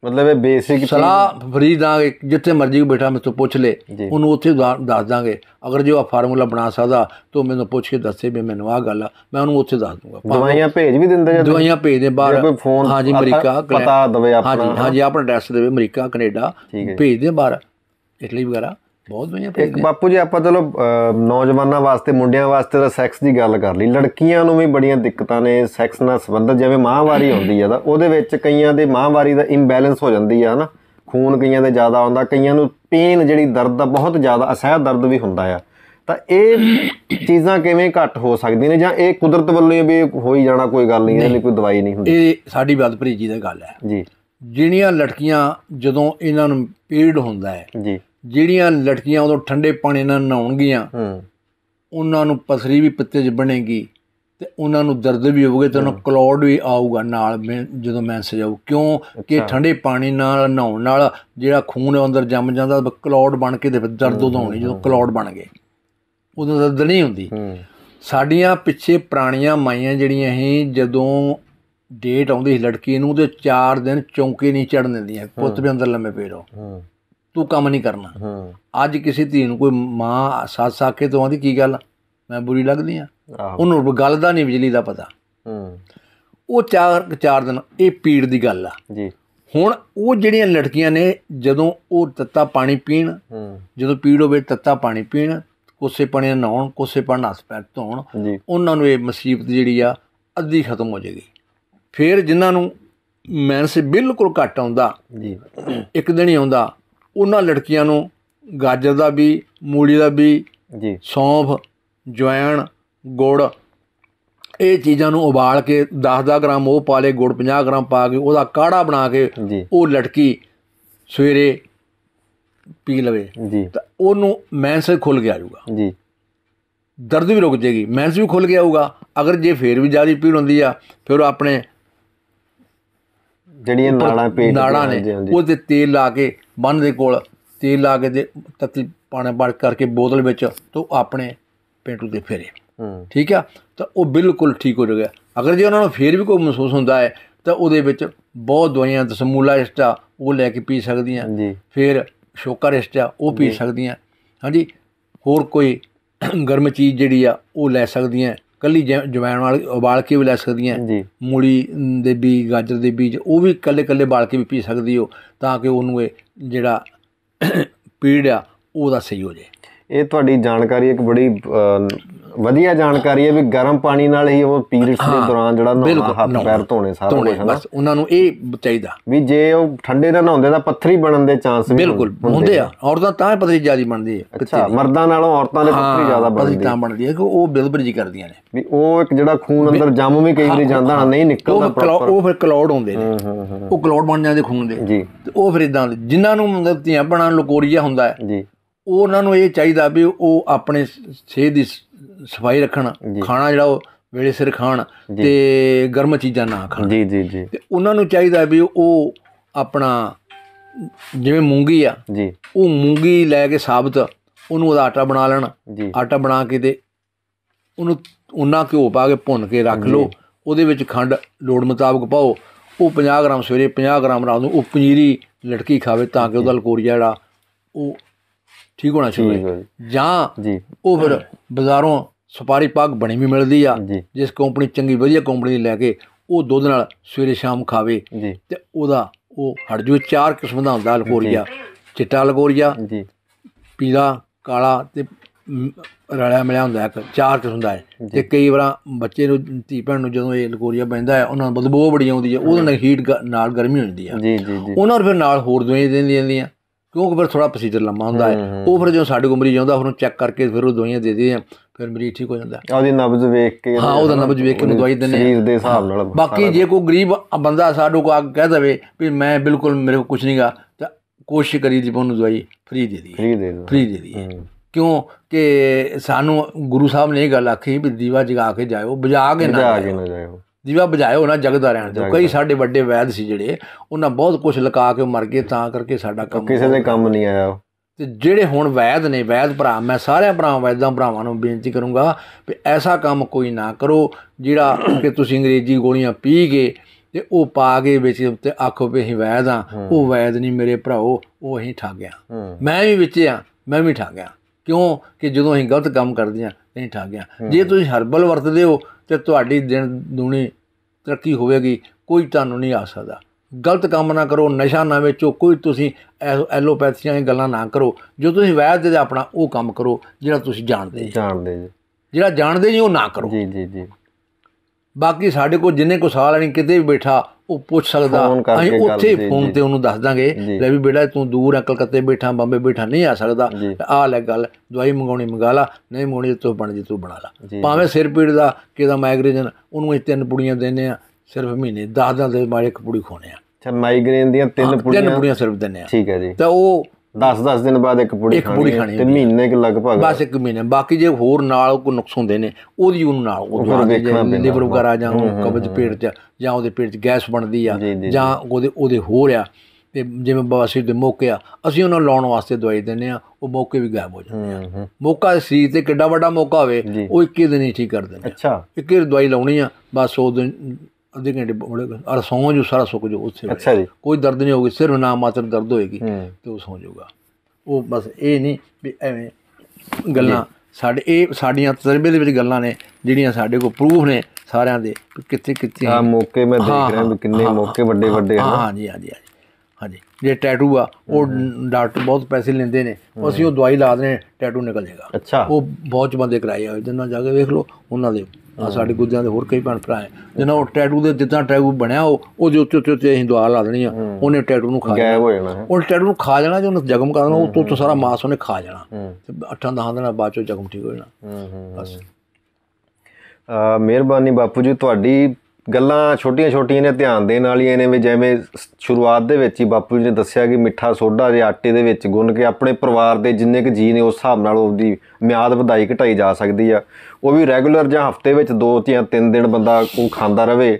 ਮਤਲਬ ਇਹ ਬੇਸਿਕ ਸਲਾਹ ਫਰੀ ਦਾਂਗੇ ਜਿੱਥੇ ਮਰਜ਼ੀ ਬੈਠਾ ਮੇਰੇ ਤੋਂ ਪੁੱਛ ਲੈ ਉਹਨੂੰ ਉੱਥੇ ਦੱਸ ਦਾਂਗੇ ਅਗਰ ਜੋ ਆ ਫਾਰਮੂਲਾ ਬਣਾ ਸਕਦਾ ਤੋ ਮੈਨੂੰ ਪੁੱਛ ਕੇ ਦੱਸੇ ਵੀ ਮੈਨੂੰ ਆ ਗੱਲ ਮੈਂ ਉਹਨੂੰ ਉੱਥੇ ਦੱਸ ਦੂੰਗਾ ਦਵਾਈਆਂ ਭੇਜ ਵੀ ਦਿੰਦੇ ਜਾਂ ਦਵਾਈਆਂ ਦੇ ਬਾਹਰ ਕੋਈ ਫੋਨ ਹਾਂਜੀ ਅਮਰੀਕਾ ਪਤਾ ਦਵੇ ਆਪਣਾ ਹਾਂਜੀ ਹਾਂਜੀ ਆਪਣਾ ਐਡਰੈਸ ਦੇਵੇ ਅਮਰੀਕਾ ਕੈਨੇਡਾ ਭੇਜ ਦੇ ਬਾਹਰ ਇਟਲੀ ਵਗੈਰਾ ਬਹੁਤ ਵਧੀਆ ਇੱਕ ਬਾਪੂ ਜੀ ਆਪਾਂ ਚਲੋ ਨੌਜਵਾਨਾਂ ਵਾਸਤੇ ਮੁੰਡਿਆਂ ਵਾਸਤੇ ਤਾਂ ਸੈਕਸ ਦੀ ਗੱਲ ਕਰ ਲਈ ਲੜਕੀਆਂ ਨੂੰ ਵੀ ਬੜੀਆਂ ਦਿੱਕਤਾਂ ਨੇ ਸੈਕਸ ਨਾਲ ਸੰਬੰਧਿਤ ਜਿਵੇਂ ਮਾਹਵਾਰੀ ਹੁੰਦੀ ਆ ਤਾਂ ਉਹਦੇ ਵਿੱਚ ਕਈਆਂ ਦੇ ਮਾਹਵਾਰੀ ਦਾ ਇੰਬੈਲੈਂਸ ਹੋ ਜਾਂਦੀ ਆ ਹਨਾ ਖੂਨ ਕਈਆਂ ਦੇ ਜ਼ਿਆਦਾ ਆਉਂਦਾ ਕਈਆਂ ਨੂੰ ਪੇਨ ਜਿਹੜੀ ਦਰਦ ਦਾ ਬਹੁਤ ਜ਼ਿਆਦਾ ਅਸਹਿ ਦਰਦ ਵੀ ਹੁੰਦਾ ਆ ਤਾਂ ਇਹ ਚੀਜ਼ਾਂ ਕਿਵੇਂ ਘੱਟ ਹੋ ਸਕਦੀਆਂ ਨੇ ਜਾਂ ਇਹ ਕੁਦਰਤ ਵੱਲੋਂ ਵੀ ਹੋਈ ਜਾਣਾ ਕੋਈ ਗੱਲ ਨਹੀਂ ਇਹਦੇ ਲਈ ਕੋਈ ਦਵਾਈ ਨਹੀਂ ਹੁੰਦੀ ਇਹ ਸਾਡੀ ਜੀ ਦੀ ਗੱਲ ਹੈ ਜੀ ਜਿਹੜੀਆਂ ਲੜਕੀਆਂ ਜਦੋਂ ਇਹਨਾਂ ਨੂੰ ਪੀਰੀਅਡ ਹੁੰਦਾ ਹੈ ਜੀ ਜਿਹੜੀਆਂ ਲਟਕੀਆਂ ਉਦੋਂ ਠੰਡੇ ਪਾਣੀ ਨਾਲ ਨਹਾਉਣਗੀਆਂ ਹੂੰ ਉਹਨਾਂ ਨੂੰ ਪਸਰੀ ਵੀ ਪਿੱਤੇ 'ਚ ਬਣੇਗੀ ਤੇ ਉਹਨਾਂ ਨੂੰ ਦਰਦ ਵੀ ਹੋਊਗਾ ਤੇ ਉਹਨਾਂ ਕਲੌਡ ਵੀ ਆਊਗਾ ਨਾਲ ਜਦੋਂ ਮੈਂ ਆਊ ਕਿਉਂ ਕਿ ਠੰਡੇ ਪਾਣੀ ਨਾਲ ਨਹਾਉਣ ਨਾਲ ਜਿਹੜਾ ਖੂਨ ਅੰਦਰ ਜੰਮ ਜਾਂਦਾ ਕਲੌਡ ਬਣ ਕੇ ਦੇ ਦਰਦ ਉਦੋਂ ਹੋਣੀ ਜਦੋਂ ਕਲੌਡ ਬਣ ਗਏ ਉਦੋਂ ਦਰਦ ਨਹੀਂ ਹੁੰਦੀ ਸਾਡੀਆਂ ਪਿੱਛੇ ਪ੍ਰਾਣੀਆਂ ਮਾਈਆਂ ਜਿਹੜੀਆਂ ਹੀ ਜਦੋਂ ਡੇਟ ਆਉਂਦੀ ਸੀ ਲੜਕੀ ਨੂੰ ਤੇ 4 ਦਿਨ ਚੌਂਕੇ ਨਹੀਂ ਚੜਨ ਦਿੰਦੀਆਂ ਪੁੱਤ ਵੀ ਅੰਦਰ ਲੰਮੇ ਪੇਰੋ ਹੂੰ ਤੂੰ ਕੰਮ ਨਹੀਂ ਕਰਨਾ ਹਾਂ ਅੱਜ ਕਿਸੇ ਧੀ ਨੂੰ ਕੋਈ ਮਾਂ ਸਾਥ ਸਾਕੇ ਤੋਂ ਆਂਦੀ ਕੀ ਗੱਲ ਮੈਂ ਬੁਰੀ ਲੱਗਦੀ ਆ ਉਹਨੂੰ ਗੱਲ ਦਾ ਨਹੀਂ ਬਿਜਲੀ ਦਾ ਪਤਾ ਉਹ ਚਾਰ ਚਾਰ ਦਿਨ ਇਹ ਪੀੜ ਦੀ ਗੱਲ ਆ ਜੀ ਹੁਣ ਉਹ ਜਿਹੜੀਆਂ ਲੜਕੀਆਂ ਨੇ ਜਦੋਂ ਉਹ ਤੱਤਾ ਪਾਣੀ ਪੀਣ ਜਦੋਂ ਪੀੜ ਹੋਵੇ ਤੱਤਾ ਪਾਣੀ ਪੀਣ ਕੋਸੇ ਪਣੇ ਨਹਾਉਣ ਕੋਸੇ ਪਣ ਨਾਸ ਪੈਰ ਧੋਣ ਉਹਨਾਂ ਨੂੰ ਇਹ ਮੁਸੀਬਤ ਜਿਹੜੀ ਆ ਅੱਧੀ ਖਤਮ ਹੋ ਜਾਏਗੀ ਫਿਰ ਜਿਨ੍ਹਾਂ ਨੂੰ ਮੈਨਸ ਬਿਲਕੁਲ ਘਟ ਆਉਂਦਾ ਜੀ ਇੱਕ ਦਿਨ ਹੀ ਆਉਂਦਾ ਉਹਨਾਂ ਲੜਕੀਆਂ ਨੂੰ ਗਾਜਰ ਦਾ ਵੀ ਮੂਲੀ ਦਾ ਵੀ ਜੀ ਸੌਂਫ ਜੁਆਣ ਗੁੜ ਇਹ ਚੀਜ਼ਾਂ ਨੂੰ ਉਬਾਲ ਕੇ 10-10 ਗ੍ਰਾਮ ਉਹ ਪਾ ਲੇ ਗੁੜ 50 ਗ੍ਰਾਮ ਪਾ ਕੇ ਉਹਦਾ ਕਾੜਾ ਬਣਾ ਕੇ ਉਹ ਲੜਕੀ ਸਵੇਰੇ ਪੀ ਲਵੇ ਜੀ ਤਾਂ ਉਹਨੂੰ ਮੈਂਸ ਖੁੱਲ ਗਿਆ ਜੂਗਾ ਜੀ ਦਰਦ ਵੀ ਰੁਕ ਜੇਗੀ ਮੈਂਸ ਵੀ ਖੁੱਲ ਗਿਆ ਹੋਊਗਾ ਅਗਰ ਜੇ ਫੇਰ ਵੀ ਜ਼ਿਆਦਾ ਪੀੜ ਹੁੰਦੀ ਆ ਫਿਰ ਆਪਣੇ ਜਿਹੜੀਆਂ ਨਾੜਾਂ ਪੇਟ ਨਾੜਾਂ ਨੇ ਉਹਦੇ ਤੇਲ ਲਾ ਕੇ ਬੰਨ ਦੇ ਕੋਲ ਤੇਲ ਲਾ ਕੇ ਦੇ ਤਤਲੀ ਪਾਣੇ ਬੜ ਕਰਕੇ ਬੋਤਲ ਵਿੱਚ ਤੋਂ ਆਪਣੇ ਪੇਟੂ ਦੇ ਫੇਰੇ ਠੀਕ ਆ ਤਾਂ ਉਹ ਬਿਲਕੁਲ ਠੀਕ ਹੋ ਜਾਗਾ ਅਗਰ ਜੇ ਉਹਨਾਂ ਨੂੰ ਫੇਰ ਵੀ ਕੋਈ ਮਹਿਸੂਸ ਹੁੰਦਾ ਹੈ ਤਾਂ ਉਹਦੇ ਵਿੱਚ ਬਹੁਤ ਦਵਾਈਆਂ ਦਸਮੂਲਾ ਇਸਟਾ ਉਹ ਲੈ ਕੇ ਪੀ ਸਕਦੀਆਂ ਫਿਰ ਸ਼ੋਕਰ ਇਸਟਾ ਉਹ ਪੀ ਸਕਦੀਆਂ ਹਾਂਜੀ ਹੋਰ ਕੋਈ ਗਰਮ ਚੀਜ਼ ਜਿਹੜੀ ਆ ਉਹ ਲੈ ਸਕਦੀਆਂ ਕੱਲੀ ਜਵੈਣ ਵਾਲੀ ਉਬਾਲ ਕੇ ਵੀ ਲੈ ਸਕਦੀਆਂ ਮੂਲੀ ਦੇ ਬੀਜ ਗਾਜਰ ਦੇ ਬੀਜ ਉਹ ਵੀ ਕੱਲੇ ਕੱਲੇ ਬਾਲ ਕੇ ਵੀ ਪੀ ਸਕਦੀ ਹੋ ਤਾਂ ਕਿ ਉਹਨੂੰ ਇਹ ਜਿਹੜਾ ਪੀੜ ਆ ਉਹਦਾ ਸਹੀ ਹੋ ਜਾਏ ਇਹ ਤੁਹਾਡੀ ਜਾਣਕਾਰੀ ਇੱਕ ਬੜੀ ਵਧੀਆ ਜਾਣਕਾਰੀ ਹੈ ਵੀ ਗਰਮ ਪਾਣੀ ਨਾਲ ਹੀ ਉਹ ਪੀਰੀਅਡਸ ਦੇ ਦੌਰਾਨ ਜਿਹੜਾ ਨਹਾਉਣਾ ਹੱਥ ਪੈਰ ਧੋਣੇ ਸਾਰਾ ਕੁਝ ਹੈ ਬਸ ਉਹਨਾਂ ਨੂੰ ਇਹ ਚਾਹੀਦਾ ਵੀ ਜੇ ਉਹ ਠੰਡੇ ਨਾਲ ਨਹਾਉਂਦੇ ਤਾਂ ਪੱਥਰੀ ਬਣਨ ਦੇ ਚਾਂਸ ਵੀ ਬਿਲਕੁਲ ਹੁੰਦੇ ਆ ਔਰਤਾਂ ਤਾਂ ਪੱਥਰੀ ਜ਼ਿਆਦਾ ਬਣਦੀ ਹੈ ਅੱਛਾ ਮਰਦਾਂ ਨਾਲੋਂ ਔਰਤਾਂ ਦੇ ਪੱਥਰੀ ਜ਼ਿਆਦਾ ਬਣਦੀ ਹੈ ਤਾਂ ਬਣਦੀ ਹੈ ਕਿ ਉਹ ਬਿਲਬਰਜੀ ਕਰਦੀਆਂ ਨੇ ਵੀ ਉਹ ਇੱਕ ਜਿਹੜਾ ਖੂਨ ਅੰਦਰ ਜੰਮ ਵੀ ਕਈ ਵਾਰੀ ਜਾਂਦਾ ਨਹੀਂ ਨਿਕਲਦਾ ਪ੍ਰੋਪਰ ਉਹ ਫਿਰ ਕਲਾਉਡ ਹੁੰਦੇ ਨੇ ਉਹ ਕਲਾਉਡ ਬਣ ਜਾਂਦੇ ਖੂਨ ਦੇ ਜੀ ਤੇ ਉਹ ਫਿਰ ਇਦਾਂ ਜਿਨ੍ਹਾਂ ਨੂੰ ਮਤਲਬ ਧੀਆਂ ਬਣਾ ਲੋਕੋਰੀਆ ਹੁੰਦਾ ਹੈ ਜੀ ਉਹਨਾਂ ਨੂੰ ਇਹ ਚਾਹੀਦਾ ਵੀ ਉਹ ਆਪਣੇ ਸਿਹਤ ਦੀ ਸਫਾਈ ਰੱਖਣ ਖਾਣਾ ਜਿਹੜਾ ਉਹ ਵੇਲੇ ਸਿਰ ਖਾਣ ਤੇ ਗਰਮ ਚੀਜ਼ਾਂ ਨਾ ਖਾਣ ਜੀ ਜੀ ਜੀ ਤੇ ਉਹਨਾਂ ਨੂੰ ਚਾਹੀਦਾ ਵੀ ਉਹ ਆਪਣਾ ਜਿਵੇਂ ਮੂੰਗੀ ਆ ਜੀ ਉਹ ਮੂੰਗੀ ਲੈ ਕੇ ਸਾਬਤ ਉਹਨੂੰ ਉਹਦਾ ਆਟਾ ਬਣਾ ਲੈਣ ਆਟਾ ਬਣਾ ਕੇ ਤੇ ਉਹਨੂੰ ਉਹਨਾਂ ਘਿਓ ਪਾ ਕੇ ਭੁੰਨ ਕੇ ਰੱਖ ਲਓ ਉਹਦੇ ਵਿੱਚ ਖੰਡ ਲੋੜ ਮੁਤਾਬਕ ਪਾਓ ਉਹ 50 ਗ੍ਰਾਮ ਸਵੇਰੇ 50 ਗ੍ਰਾਮ ਰਾਤ ਨੂੰ ਉਹ ਪਨੀਰੀ ਲੜਕੀ ਖਾਵੇ ਤਾਂ ਕਿ ਉਹਦਾ ਲਕੋਰੀਆ ਜਿਹੜਾ ਉਹ ਠੀਕ ਹੋਣਾ ਚਾਹੀਦਾ ਜਾਂ ਜੀ ਉਹ ਫਿਰ ਬਾਜ਼ਾਰੋਂ ਸੁਪਾਰੀ ਪਾਕ ਬਣੀ ਵੀ ਮਿਲਦੀ ਆ ਜਿਸ ਕੰਪਨੀ ਚੰਗੀ ਵਧੀਆ ਕੰਪਨੀ ਲੈ ਕੇ ਉਹ ਦੁੱਧ ਨਾਲ ਸਵੇਰੇ ਸ਼ਾਮ ਖਾਵੇ ਤੇ ਉਹਦਾ ਉਹ ਹਟ ਜੂ ਚਾਰ ਕਿਸਮ ਦਾ ਹੁੰਦਾ ਲਕੋਰੀਆ ਚਿੱਟਾ ਲਕੋਰੀਆ ਜੀ ਪੀਲਾ ਕਾਲਾ ਤੇ ਰਲਿਆ ਮਿਲਿਆ ਹੁੰਦਾ ਇੱਕ ਚਾਰ ਕਿਸਮ ਦਾ ਹੈ ਤੇ ਕਈ ਵਾਰ ਬੱਚੇ ਨੂੰ ਧੀ ਭੈਣ ਨੂੰ ਜਦੋਂ ਇਹ ਲਕੋਰੀਆ ਪੈਂਦਾ ਹੈ ਉਹਨਾਂ ਨੂੰ ਬਦਬੂ ਬੜੀ ਆਉਂਦੀ ਹੈ ਉਹਦੇ ਨਾਲ ਹੀਟ ਨਾਲ ਗਰਮੀ ਹੁੰਦੀ ਹੈ ਉਹਨਾਂ ਨੂੰ ਫਿਰ ਨਾਲ ਹੋਰ ਦਵਾਈਆਂ ਦਿੰਦੀਆਂ ਜਾਂਦੀਆਂ ਕਿਉਂਕਿ ਫਿਰ ਥੋੜਾ ਪ੍ਰੋਸੀਜਰ ਲੰਮਾ ਹੁੰਦਾ ਹੈ ਉਹ ਫਿਰ ਜਦੋਂ ਸਾਡੇ ਕੋਲ ਮਰੀਜ਼ ਆਉਂਦਾ ਫਿਰ ਉਹਨੂੰ ਚੈੱਕ ਕਰਕੇ ਫਿਰ ਉਹ ਦਵਾਈਆਂ ਦੇ ਦਿੰਦੇ ਆ ਫਿਰ ਮਰੀਜ਼ ਠੀਕ ਹੋ ਜਾਂਦਾ ਉਹਦੀ ਨਬਜ਼ ਵੇਖ ਕੇ ਹਾਂ ਉਹਦਾ ਨਬਜ਼ ਵੇਖ ਕੇ ਉਹਨੂੰ ਦਵਾਈ ਦਿੰਦੇ ਸਰੀਰ ਦੇ ਹਿਸਾਬ ਨਾਲ ਬਾਕੀ ਜੇ ਕੋਈ ਗਰੀਬ ਬੰਦਾ ਸਾਡੇ ਕੋਲ ਆ ਕੇ ਕਹਿ ਦਵੇ ਵੀ ਮੈਂ ਬਿਲਕੁਲ ਮੇਰੇ ਕੋਲ ਕੁਝ ਨਹੀਂਗਾ ਤਾਂ ਕੋਸ਼ਿਸ਼ ਕਰੀ ਦੀ ਉਹਨੂੰ ਦਵਾਈ ਫ੍ਰੀ ਦੇ ਦੀ ਫ੍ਰੀ ਦੇ ਦੋ ਫ੍ਰੀ ਦੇ ਦੀ ਕਿਉਂ ਕਿ ਸਾਨੂੰ ਗੁਰੂ ਸਾਹਿਬ ਨੇ ਇਹ ਗੱਲ ਆਖੀ ਵੀ ਦੀਵਾ ਜਗਾ ਕੇ ਜਾਇਓ ਬੁਝਾ ਕੇ ਨਾ ਜਾਇਓ ਦੀਵਾ ਬੁਝਾਇਓ ਨਾ ਜਗਦਾ ਰਹਿਣ ਕਈ ਸਾਡੇ ਵੱਡੇ ਵੈਦ ਸੀ ਜਿਹੜੇ ਉਹਨਾਂ ਬਹੁਤ ਕੁਝ ਲਕਾ ਕੇ ਮਰ ਗਏ ਤਾਂ ਕਰਕੇ ਸਾਡਾ ਕੰਮ ਕਿਸੇ ਦੇ ਕੰਮ ਨਹੀਂ ਆਇਆ ਤੇ ਜਿਹੜੇ ਹੁਣ ਵੈਦ ਨੇ ਵੈਦ ਭਰਾ ਮੈਂ ਸਾਰਿਆਂ ਭਰਾ ਵੈਦਾਂ ਭਰਾਵਾਂ ਨੂੰ ਬੇਨਤੀ ਕਰੂੰਗਾ ਕਿ ਐਸਾ ਕੰਮ ਕੋਈ ਨਾ ਕਰੋ ਜਿਹੜਾ ਕਿ ਤੁਸੀਂ ਅੰਗਰੇਜ਼ੀ ਗੋਲੀਆਂ ਪੀ ਗਏ ਤੇ ਉਹ ਪਾ ਕੇ ਵਿੱਚ ਉੱਤੇ ਆਖੋ ਵੀ ਅਸੀਂ ਵੈਦ ਆ ਉਹ ਵੈਦ ਨਹੀਂ ਮੇਰੇ ਭਰਾਓ ਉਹ ਅਸੀਂ ਠਾਗਿਆ ਮੈਂ ਵੀ ਵਿੱਚ ਆ ਮੈਂ ਵੀ ਠਾਗਿਆ ਕਿਉਂ ਕਿ ਜਦੋਂ ਅਸੀਂ ਗਲਤ ਕੰਮ ਕਰਦੇ ਆ ਨਹੀਂ ਠਾਗਿਆ ਜੇ ਤੁਸੀਂ ਹਰਬਲ ਵਰਤਦੇ ਹੋ ਤੇ ਤੁਹਾਡੀ ਦਿਨ ਦੁਣੀ ਤਰੱਕੀ ਹੋਵੇਗੀ ਕੋਈ ਤੁਹਾਨੂੰ ਨਹੀਂ ਆ ਸਕਦਾ ਗਲਤ ਕੰਮ ਨਾ ਕਰੋ ਨਸ਼ਾ ਨਾ ਵੇਚੋ ਕੋਈ ਤੁਸੀਂ ਐਲੋਪੈਥੀਆਂ ਇਹ ਗੱਲਾਂ ਨਾ ਕਰੋ ਜੋ ਤੁਸੀਂ ਵੈਦ ਦੇ ਆਪਣਾ ਉਹ ਕੰਮ ਕਰੋ ਜਿਹੜਾ ਤੁਸੀਂ ਜਾਣਦੇ ਜੀ ਜਾਣਦੇ ਜੀ ਜਿਹੜਾ ਜਾਣਦੇ ਜੀ ਉਹ ਨਾ ਕਰੋ ਜੀ ਜੀ ਜੀ ਬਾਕੀ ਸਾਡੇ ਕੋਲ ਜਿੰਨੇ ਕੋ ਸਾਲ ਨਹੀਂ ਕਿਤੇ ਵੀ ਬੈਠਾ ਉਹ ਪੁੱਛ ਸਕਦਾ ਅਸੀਂ ਉੱਥੇ ਫੋਨ ਤੇ ਉਹਨੂੰ ਦੱਸ ਦਾਂਗੇ ਲੈ ਵੀ ਬੇੜਾ ਤੂੰ ਦੂਰ ਆ ਕਲਕੱਤੇ ਬੈਠਾ ਬੰਬੇ ਬੈਠਾ ਨਹੀਂ ਆ ਸਕਦਾ ਆ ਲੈ ਗੱਲ ਦਵਾਈ ਮੰਗਾਉਣੀ ਮੰਗਾ ਲਾ ਨਹੀਂ ਮੋਣੀ ਤੂੰ ਬਣ ਜੀ ਤੂੰ ਬਣਾ ਲਾ ਭਾਵੇਂ ਸਿਰ ਪੀੜ ਦਾ ਕਿਦਾ ਮਾਈਗ੍ਰੇਨ ਉਹਨੂੰ ਇਹ ਤਿੰਨ ਪੁੜੀਆਂ ਦਿੰਨੇ ਆ ਸਿਰਫ ਮਹੀਨੇ 10 10 ਦੇ ਮਾਰੇ ਇੱਕ ਪੁੜੀ ਖੋਣੇ ਆ ਅੱਛਾ ਮਾਈਗ੍ਰੇਨ ਦੀਆਂ ਤਿੰਨ ਪੁੜੀਆਂ ਤਿੰਨ ਪੁੜੀਆਂ ਸਿਰਫ ਦਿੰਨੇ ਆ ਠੀਕ ਹੈ ਜੀ ਤਾਂ ਉਹ 10-10 ਦਿਨ ਬਾਅਦ ਇੱਕ ਪੂੜੀ ਖਾਣੀ ਤੇ ਮਹੀਨੇ ਕਿ ਲਗਭਗ ਬਸ ਇੱਕ ਮਹੀਨੇ ਬਾਕੀ ਜੇ ਹੋਰ ਨਾਲ ਕੋ ਨੁਕਸ ਹੁੰਦੇ ਨੇ ਉਹਦੀ ਉਹਨੂੰ ਨਾਲ ਉਹ ਲਿਵਰ ਵਗੈਰਾ ਜਾਂ ਕਬਜ਼ ਪੇਟ ਚ ਜਾਂ ਉਹਦੇ ਪੇਟ ਚ ਗੈਸ ਬਣਦੀ ਆ ਜਾਂ ਉਹਦੇ ਉਹਦੇ ਹੋਰ ਆ ਤੇ ਜਿਵੇਂ ਬਵਾਸੀਰ ਦੇ ਮੌਕੇ ਆ ਅਸੀਂ ਉਹਨਾਂ ਲਾਉਣ ਵਾਸਤੇ ਦਵਾਈ ਦਿੰਨੇ ਆ ਉਹ ਮੌਕੇ ਵੀ ਗਾਇਬ ਹੋ ਜਾਂਦੇ ਆ ਮੌਕਾ ਸਰੀਰ ਤੇ ਕਿੱਡਾ ਵੱਡਾ ਮੌਕਾ ਹੋਵੇ ਉਹ ਇੱਕੇ ਦਿਨ ਹੀ ਠੀਕ ਕਰ ਦਿੰਦੇ ਅੱਛਾ ਇੱਕੇ ਦਵਾਈ ਲਾਉਣੀ ਆ ਬਸ ਉਹ ਦਿਨ ਅੱਧੇ ਘੰਟੇ ਬੋਲੇ ਅਰ ਸੌ ਜੂ ਸਾਰਾ ਸੁੱਕ ਜੂ ਉੱਥੇ ਅੱਛਾ ਜੀ ਕੋਈ ਦਰਦ ਨਹੀਂ ਹੋਊਗੀ ਸਿਰਫ ਨਾ ਮਾਤਰ ਦਰਦ ਹੋਏਗੀ ਤੇ ਉਹ ਸੌ ਜੂਗਾ ਉਹ ਬਸ ਇਹ ਨਹੀਂ ਵੀ ਐਵੇਂ ਗੱਲਾਂ ਸਾਡੇ ਇਹ ਸਾਡੀਆਂ ਤਜਰਬੇ ਦੇ ਵਿੱਚ ਗੱਲਾਂ ਨੇ ਜਿਹੜੀਆਂ ਸਾਡੇ ਕੋਲ ਪ੍ਰੂਫ ਨੇ ਸਾਰਿਆਂ ਦੇ ਕਿੱਥੇ ਕਿੱਥੇ ਆ ਮੌਕੇ ਮੈਂ ਦੇਖ ਰਿਹਾ ਕਿੰਨੇ ਮੌਕੇ ਵੱਡੇ ਵੱਡੇ ਹਨ ਹਾਂ ਜੀ ਹਾਂ ਜੀ ਹਾਂਜੀ ਜੇ ਟੈਟੂ ਆ ਉਹ ਡਾਕਟਰ ਬਹੁਤ ਪੈਸੇ ਲੈਂਦੇ ਨੇ ਅਸੀਂ ਉਹ ਦਵਾਈ ਲਾ ਦਨੇ ਟੈਟੂ ਨਿਕਲ ਜਾਏਗਾ ਅੱਛਾ ਉਹ ਬਹੁਤ ਬੰਦੇ ਕਰਾਏ ਆ ਜਿੰਨਾ ਜਾ ਕੇ ਵੇਖ ਲਓ ਉਹਨਾਂ ਦੇ ਆ ਸਾਡੇ ਗੁੱਜਾਂ ਦੇ ਹੋਰ ਕਈ ਭਣ ਭਰਾ ਹੈ ਜਿਨ੍ਹਾਂ ਉਹ ਟੈਟੂ ਦੇ ਜਿੱਦਾਂ ਟੈਟੂ ਬਣਿਆ ਉਹ ਉਹ ਜੋ ਉੱਤੇ ਉੱਤੇ ਅਸੀਂ ਦਵਾਈ ਲਾ ਦੇਣੀ ਆ ਉਹਨੇ ਟੈਟੂ ਨੂੰ ਖਾ ਜਾਣਾ ਹੋ ਜਾਣਾ ਉਹ ਟੈਟੂ ਨੂੰ ਖਾ ਜਾਣਾ ਜੋ ਉਹਨੇ ਜ਼ਖਮ ਕਰ ਦੇਣਾ ਉਹ ਤੋਂ ਸਾਰਾ ਮਾਸ ਉਹਨੇ ਖਾ ਜਾਣਾ ਤੇ ਅੱਠਾਂ 10 ਦਿਨਾਂ ਬਾਅਦ ਚੋਂ ਜ਼ਖਮ ਠੀਕ ਹੋ ਜਾਣਾ ਬਸ ਮਿਹਰਬਾਨੀ ਬਾਪੂ ਜੀ ਤੁਹਾਡੀ ਗੱਲਾਂ ਛੋਟੀਆਂ-ਛੋਟੀਆਂ ਨੇ ਧਿਆਨ ਦੇਣ ਵਾਲੀਆਂ ਨੇ ਵੀ ਜਿਵੇਂ ਸ਼ੁਰੂਆਤ ਦੇ ਵਿੱਚ ਹੀ ਬਾਪੂ ਜੀ ਨੇ ਦੱਸਿਆ ਕਿ ਮਿੱਠਾ ਸੋਡਾ ਦੇ ਆਟੇ ਦੇ ਵਿੱਚ ਗੁੰਨ ਕੇ ਆਪਣੇ ਪਰਿਵਾਰ ਦੇ ਜਿੰਨੇ ਕੁ ਜੀ ਨੇ ਉਸ ਹਿਸਾਬ ਨਾਲ ਉਹਦੀ ਮਿਆਦ ਵਧਾਈ ਘਟਾਈ ਜਾ ਸਕਦੀ ਆ ਉਹ ਵੀ ਰੈਗੂਲਰ ਜਾਂ ਹਫਤੇ ਵਿੱਚ ਦੋ ਜਾਂ ਤਿੰਨ ਦਿਨ ਬੰਦਾ ਉਹ ਖਾਂਦਾ ਰਵੇ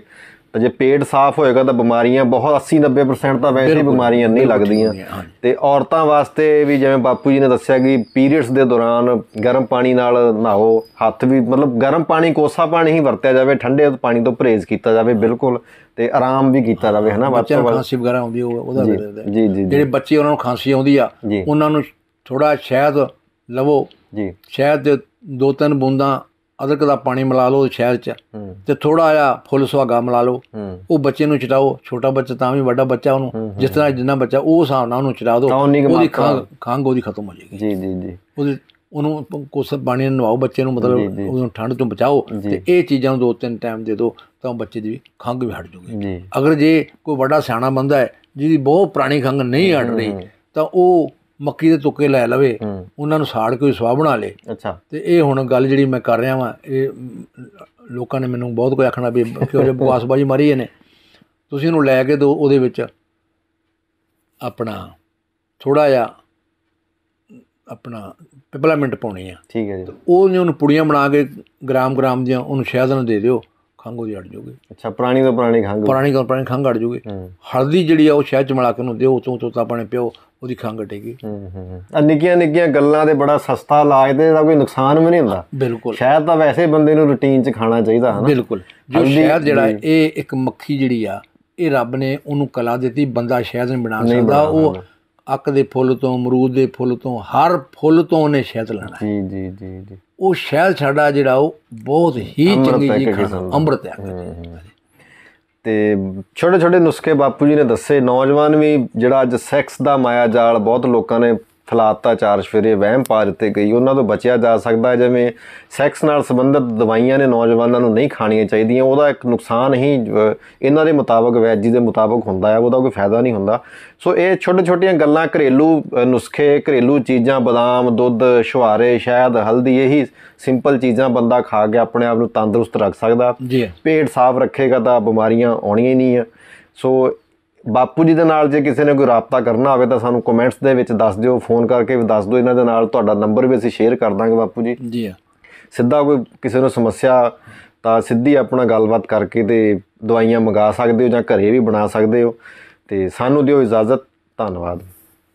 ਜੇ ਪੇਟ ਸਾਫ਼ ਹੋਏਗਾ ਤਾਂ ਬਿਮਾਰੀਆਂ ਬਹੁਤ 80 90% ਤਾਂ ਵੈਸੇ ਹੀ ਬਿਮਾਰੀਆਂ ਨਹੀਂ ਲੱਗਦੀਆਂ ਤੇ ਔਰਤਾਂ ਵਾਸਤੇ ਵੀ ਜਿਵੇਂ ਬਾਪੂ ਜੀ ਨੇ ਦੱਸਿਆ ਕਿ ਪੀਰੀਅਡਸ ਦੇ ਦੌਰਾਨ ਗਰਮ ਪਾਣੀ ਨਾਲ ਨਹਾਓ ਹੱਥ ਵੀ ਮਤਲਬ ਗਰਮ ਪਾਣੀ ਕੋਸਾ ਪਾਣੀ ਹੀ ਵਰਤਿਆ ਜਾਵੇ ਠੰਡੇ ਪਾਣੀ ਤੋਂ ਪਰਹੇਜ਼ ਕੀਤਾ ਜਾਵੇ ਬਿਲਕੁਲ ਤੇ ਆਰਾਮ ਵੀ ਕੀਤਾ ਜਾਵੇ ਹਨਾ ਬੱਚਿਆਂ ਨੂੰ ਖਾਂਸੀ ਵਗੈਰਾ ਆਉਂਦੀ ਹੋਵੇ ਉਹਦਾ ਜੀ ਜੀ ਜਿਹੜੇ ਬੱਚੇ ਉਹਨਾਂ ਨੂੰ ਖਾਂਸੀ ਆਉਂਦੀ ਆ ਉਹਨਾਂ ਨੂੰ ਥੋੜਾ ਸ਼ਹਿਦ ਲਵੋ ਜੀ ਸ਼ਹਿਦ ਦੇ ਦੋ ਤਿੰਨ ਬੂੰਦਾਂ ਅਦਰਕ ਦਾ ਪਾਣੀ ਮਿਲਾ ਲਓ ਸ਼ਹਿਰ ਚ ਤੇ ਥੋੜਾ ਜਿਹਾ ਫੁੱਲ ਸੁਹਾਗਾ ਮਿਲਾ ਲਓ ਉਹ ਬੱਚੇ ਨੂੰ ਚਟਾਓ ਛੋਟਾ ਬੱਚਾ ਤਾਂ ਵੀ ਵੱਡਾ ਬੱਚਾ ਉਹਨੂੰ ਜਿਸ ਤਰ੍ਹਾਂ ਜਿੰਨਾ ਬੱਚਾ ਉਹ ਹਿਸਾਬ ਨਾਲ ਉਹਨੂੰ ਚਟਾ ਦਿਓ ਉਹਦੀ ਖਾਂਗ ਉਹਦੀ ਖਤਮ ਹੋ ਜਾਏਗੀ ਜੀ ਜੀ ਜੀ ਉਹਦੀ ਉਹਨੂੰ ਕੋਸ ਪਾਣੀ ਨਵਾਓ ਬੱਚੇ ਨੂੰ ਮਤਲਬ ਉਹਨੂੰ ਠੰਡ ਤੋਂ ਬਚਾਓ ਤੇ ਇਹ ਚੀਜ਼ਾਂ ਨੂੰ ਦੋ ਤਿੰਨ ਟਾਈਮ ਦੇ ਦਿਓ ਤਾਂ ਬੱਚੇ ਦੀ ਖੰਗ ਵੀ ਹਟ ਜੂਗੀ ਅਗਰ ਜੇ ਕੋਈ ਵੱਡਾ ਸਿਆਣਾ ਬੰਦਾ ਹੈ ਜਿਹਦੀ ਬਹੁਤ ਪੁਰਾਣੀ ਖੰਗ ਨਹੀਂ ਹਟ ਰਹੀ ਤਾਂ ਉਹ ਮੱਕੀ ਦੇ ਤੁੱਕੇ ਲੈ ਲਵੇ ਉਹਨਾਂ ਨੂੰ ਸਾੜ ਕੇ ਸਵਾ ਬਣਾ ਲੇ ਅੱਛਾ ਤੇ ਇਹ ਹੁਣ ਗੱਲ ਜਿਹੜੀ ਮੈਂ ਕਰ ਰਿਹਾ ਵਾਂ ਇਹ ਲੋਕਾਂ ਨੇ ਮੈਨੂੰ ਬਹੁਤ ਕੁਝ ਆਖਣਾ ਵੀ ਕਿਉਂ ਜੇ ਬਾਜੀ ਮਾਰੀ ਇਹਨੇ ਤੁਸੀਂ ਉਹਨੂੰ ਲੈ ਕੇ ਦੋ ਉਹਦੇ ਵਿੱਚ ਆਪਣਾ ਥੋੜਾ ਜਿਹਾ ਆਪਣਾ ਪਿਪਲਾਮੈਂਟ ਪਾਉਣੀ ਆ ਠੀਕ ਹੈ ਜੀ ਉਹ ਨੇ ਉਹਨੂੰ ਪੁੜੀਆਂ ਬਣਾ ਕੇ ਗ੍ਰਾਮ ਗ੍ਰਾਮ ਦੀਆਂ ਉਹਨੂੰ ਸ਼ਹਿਦ ਨੂੰ ਦੇ ਦਿਓ ਖੰਗ ਹੋ ਜੜ ਜੂਗੀ ਅੱਛਾ ਪੁਰਾਣੀ ਤੋਂ ਪੁਰਾਣੀ ਖੰਗ ਪੁਰਾਣੀ ਤੋਂ ਪੁਰਾਣੀ ਖੰਗ ਅੜ ਜੂਗੀ ਹਲਦੀ ਜਿਹੜੀ ਆ ਉਹ ਸ਼ਹਿਦ ਚ ਮਿਲਾ ਕੇ ਉਹਨੂੰ ਦਿਓ ਤੂੰ ਤੋਂ ਤਾਂ ਆਪਣੇ ਪਿਓ ਉਹਦੀ ਖੰਗ ਟੇਗੀ ਹੂੰ ਹੂੰ ਨਿੱਕੀਆਂ ਨਿੱਕੀਆਂ ਗੱਲਾਂ ਤੇ ਬੜਾ ਸਸਤਾ ਇਲਾਜ ਤੇ ਦਾ ਕੋਈ ਨੁਕਸਾਨ ਵੀ ਨਹੀਂ ਹੁੰਦਾ ਬਿਲਕੁਲ ਸ਼ਹਿਦ ਤਾਂ ਵੈਸੇ ਬੰਦੇ ਨੂੰ ਰੁਟੀਨ 'ਚ ਖਾਣਾ ਚਾਹੀਦਾ ਹਨਾ ਬਿਲਕੁਲ ਜੋ ਸ਼ਹਿਦ ਜਿਹੜਾ ਇਹ ਇੱਕ ਮੱਖੀ ਜਿਹੜੀ ਆ ਇਹ ਰੱਬ ਨੇ ਉਹਨੂੰ ਕਲਾ ਦਿੱਤੀ ਬੰਦਾ ਸ਼ਹਿਦ ਨਹੀਂ ਬਣਾ ਸਕਦਾ ਉਹ ਅੱਕ ਦੇ ਫੁੱਲ ਤੋਂ ਅਮਰੂਦ ਦੇ ਫੁੱਲ ਤੋਂ ਹਰ ਫੁੱਲ ਤੋਂ ਉਹਨੇ ਸ਼ਹਿਦ ਲੈਣਾ ਜੀ ਜੀ ਜੀ ਜੀ ਉਹ ਸ਼ਹਿਦ ਸਾਡਾ ਜਿਹੜਾ ਉਹ ਬਹੁਤ ਹੀ ਚੰਗੀ ਜੀ ਖਾਣਾ ਅੰਮ੍ਰਿਤ ਹੈ ਤੇ ਛੋਟੇ ਛੋਟੇ ਨੁਸਖੇ ਬਾਪੂ ਜੀ ਨੇ ਦੱਸੇ ਨੌਜਵਾਨ ਵੀ ਜਿਹੜਾ ਅੱਜ ਸੈਕਸ ਦਾ ਮਾਇਆ ਜਾਲ ਬਹੁਤ ਲੋਕਾਂ ਨੇ ਖਲਾਤਾ ਚਾਰ ਸ਼ਫੇਰੇ ਵਹਿਮ ਪਾ ਦਿੱਤੇ ਗਈ ਉਹਨਾਂ ਤੋਂ ਬਚਿਆ ਜਾ ਸਕਦਾ ਜਿਵੇਂ ਸੈਕਸ ਨਾਲ ਸੰਬੰਧਿਤ ਦਵਾਈਆਂ ਨੇ ਨੌਜਵਾਨਾਂ ਨੂੰ ਨਹੀਂ ਖਾਣੀਆਂ ਚਾਹੀਦੀਆਂ ਉਹਦਾ ਇੱਕ ਨੁਕਸਾਨ ਹੀ ਇਹਨਾਂ ਦੇ ਮੁਤਾਬਕ ਵੈਜੀ ਦੇ ਮੁਤਾਬਕ ਹੁੰਦਾ ਹੈ ਉਹਦਾ ਕੋਈ ਫਾਇਦਾ ਨਹੀਂ ਹੁੰਦਾ ਸੋ ਇਹ ਛੋਟੇ ਛੋਟੀਆਂ ਗੱਲਾਂ ਘਰੇਲੂ ਨੁਸਖੇ ਘਰੇਲੂ ਚੀਜ਼ਾਂ ਬਦਾਮ ਦੁੱਧ ਸ਼ਵਾਰੇ ਸ਼ਾਇਦ ਹਲਦੀ ਇਹੀ ਸਿੰਪਲ ਚੀਜ਼ਾਂ ਬੰਦਾ ਖਾ ਕੇ ਆਪਣੇ ਆਪ ਨੂੰ ਤੰਦਰੁਸਤ ਰੱਖ ਸਕਦਾ ਜੀ ਪੇਟ ਸਾਫ਼ ਰੱਖੇਗਾ ਤਾਂ ਬਿਮਾਰੀਆਂ ਆਉਣੀਆਂ ਹੀ ਨਹੀਂ ਆ ਸੋ ਬਾਪੂ ਜੀ ਦੇ ਨਾਲ ਜੇ ਕਿਸੇ ਨੇ ਕੋਈ ਰਾਪਤਾ ਕਰਨਾ ਹੋਵੇ ਤਾਂ ਸਾਨੂੰ ਕਮੈਂਟਸ ਦੇ ਵਿੱਚ ਦੱਸ ਦਿਓ ਫੋਨ ਕਰਕੇ ਵੀ ਦੱਸ ਦਿਓ ਇਹਨਾਂ ਦੇ ਨਾਲ ਤੁਹਾਡਾ ਨੰਬਰ ਵੀ ਅਸੀਂ ਸ਼ੇਅਰ ਕਰ ਦਾਂਗੇ ਬਾਪੂ ਜੀ ਜੀ ਹਾਂ ਸਿੱਧਾ ਕੋਈ ਕਿਸੇ ਨੂੰ ਸਮੱਸਿਆ ਤਾਂ ਸਿੱਧੀ ਆਪਣਾ ਗੱਲਬਾਤ ਕਰਕੇ ਤੇ ਦਵਾਈਆਂ ਮੰਗਾ ਸਕਦੇ ਹੋ ਜਾਂ ਘਰੇ ਵੀ ਬਣਾ ਸਕਦੇ ਹੋ ਤੇ ਸਾਨੂੰ ਦਿਓ ਇਜਾਜ਼ਤ ਧੰਨਵਾਦ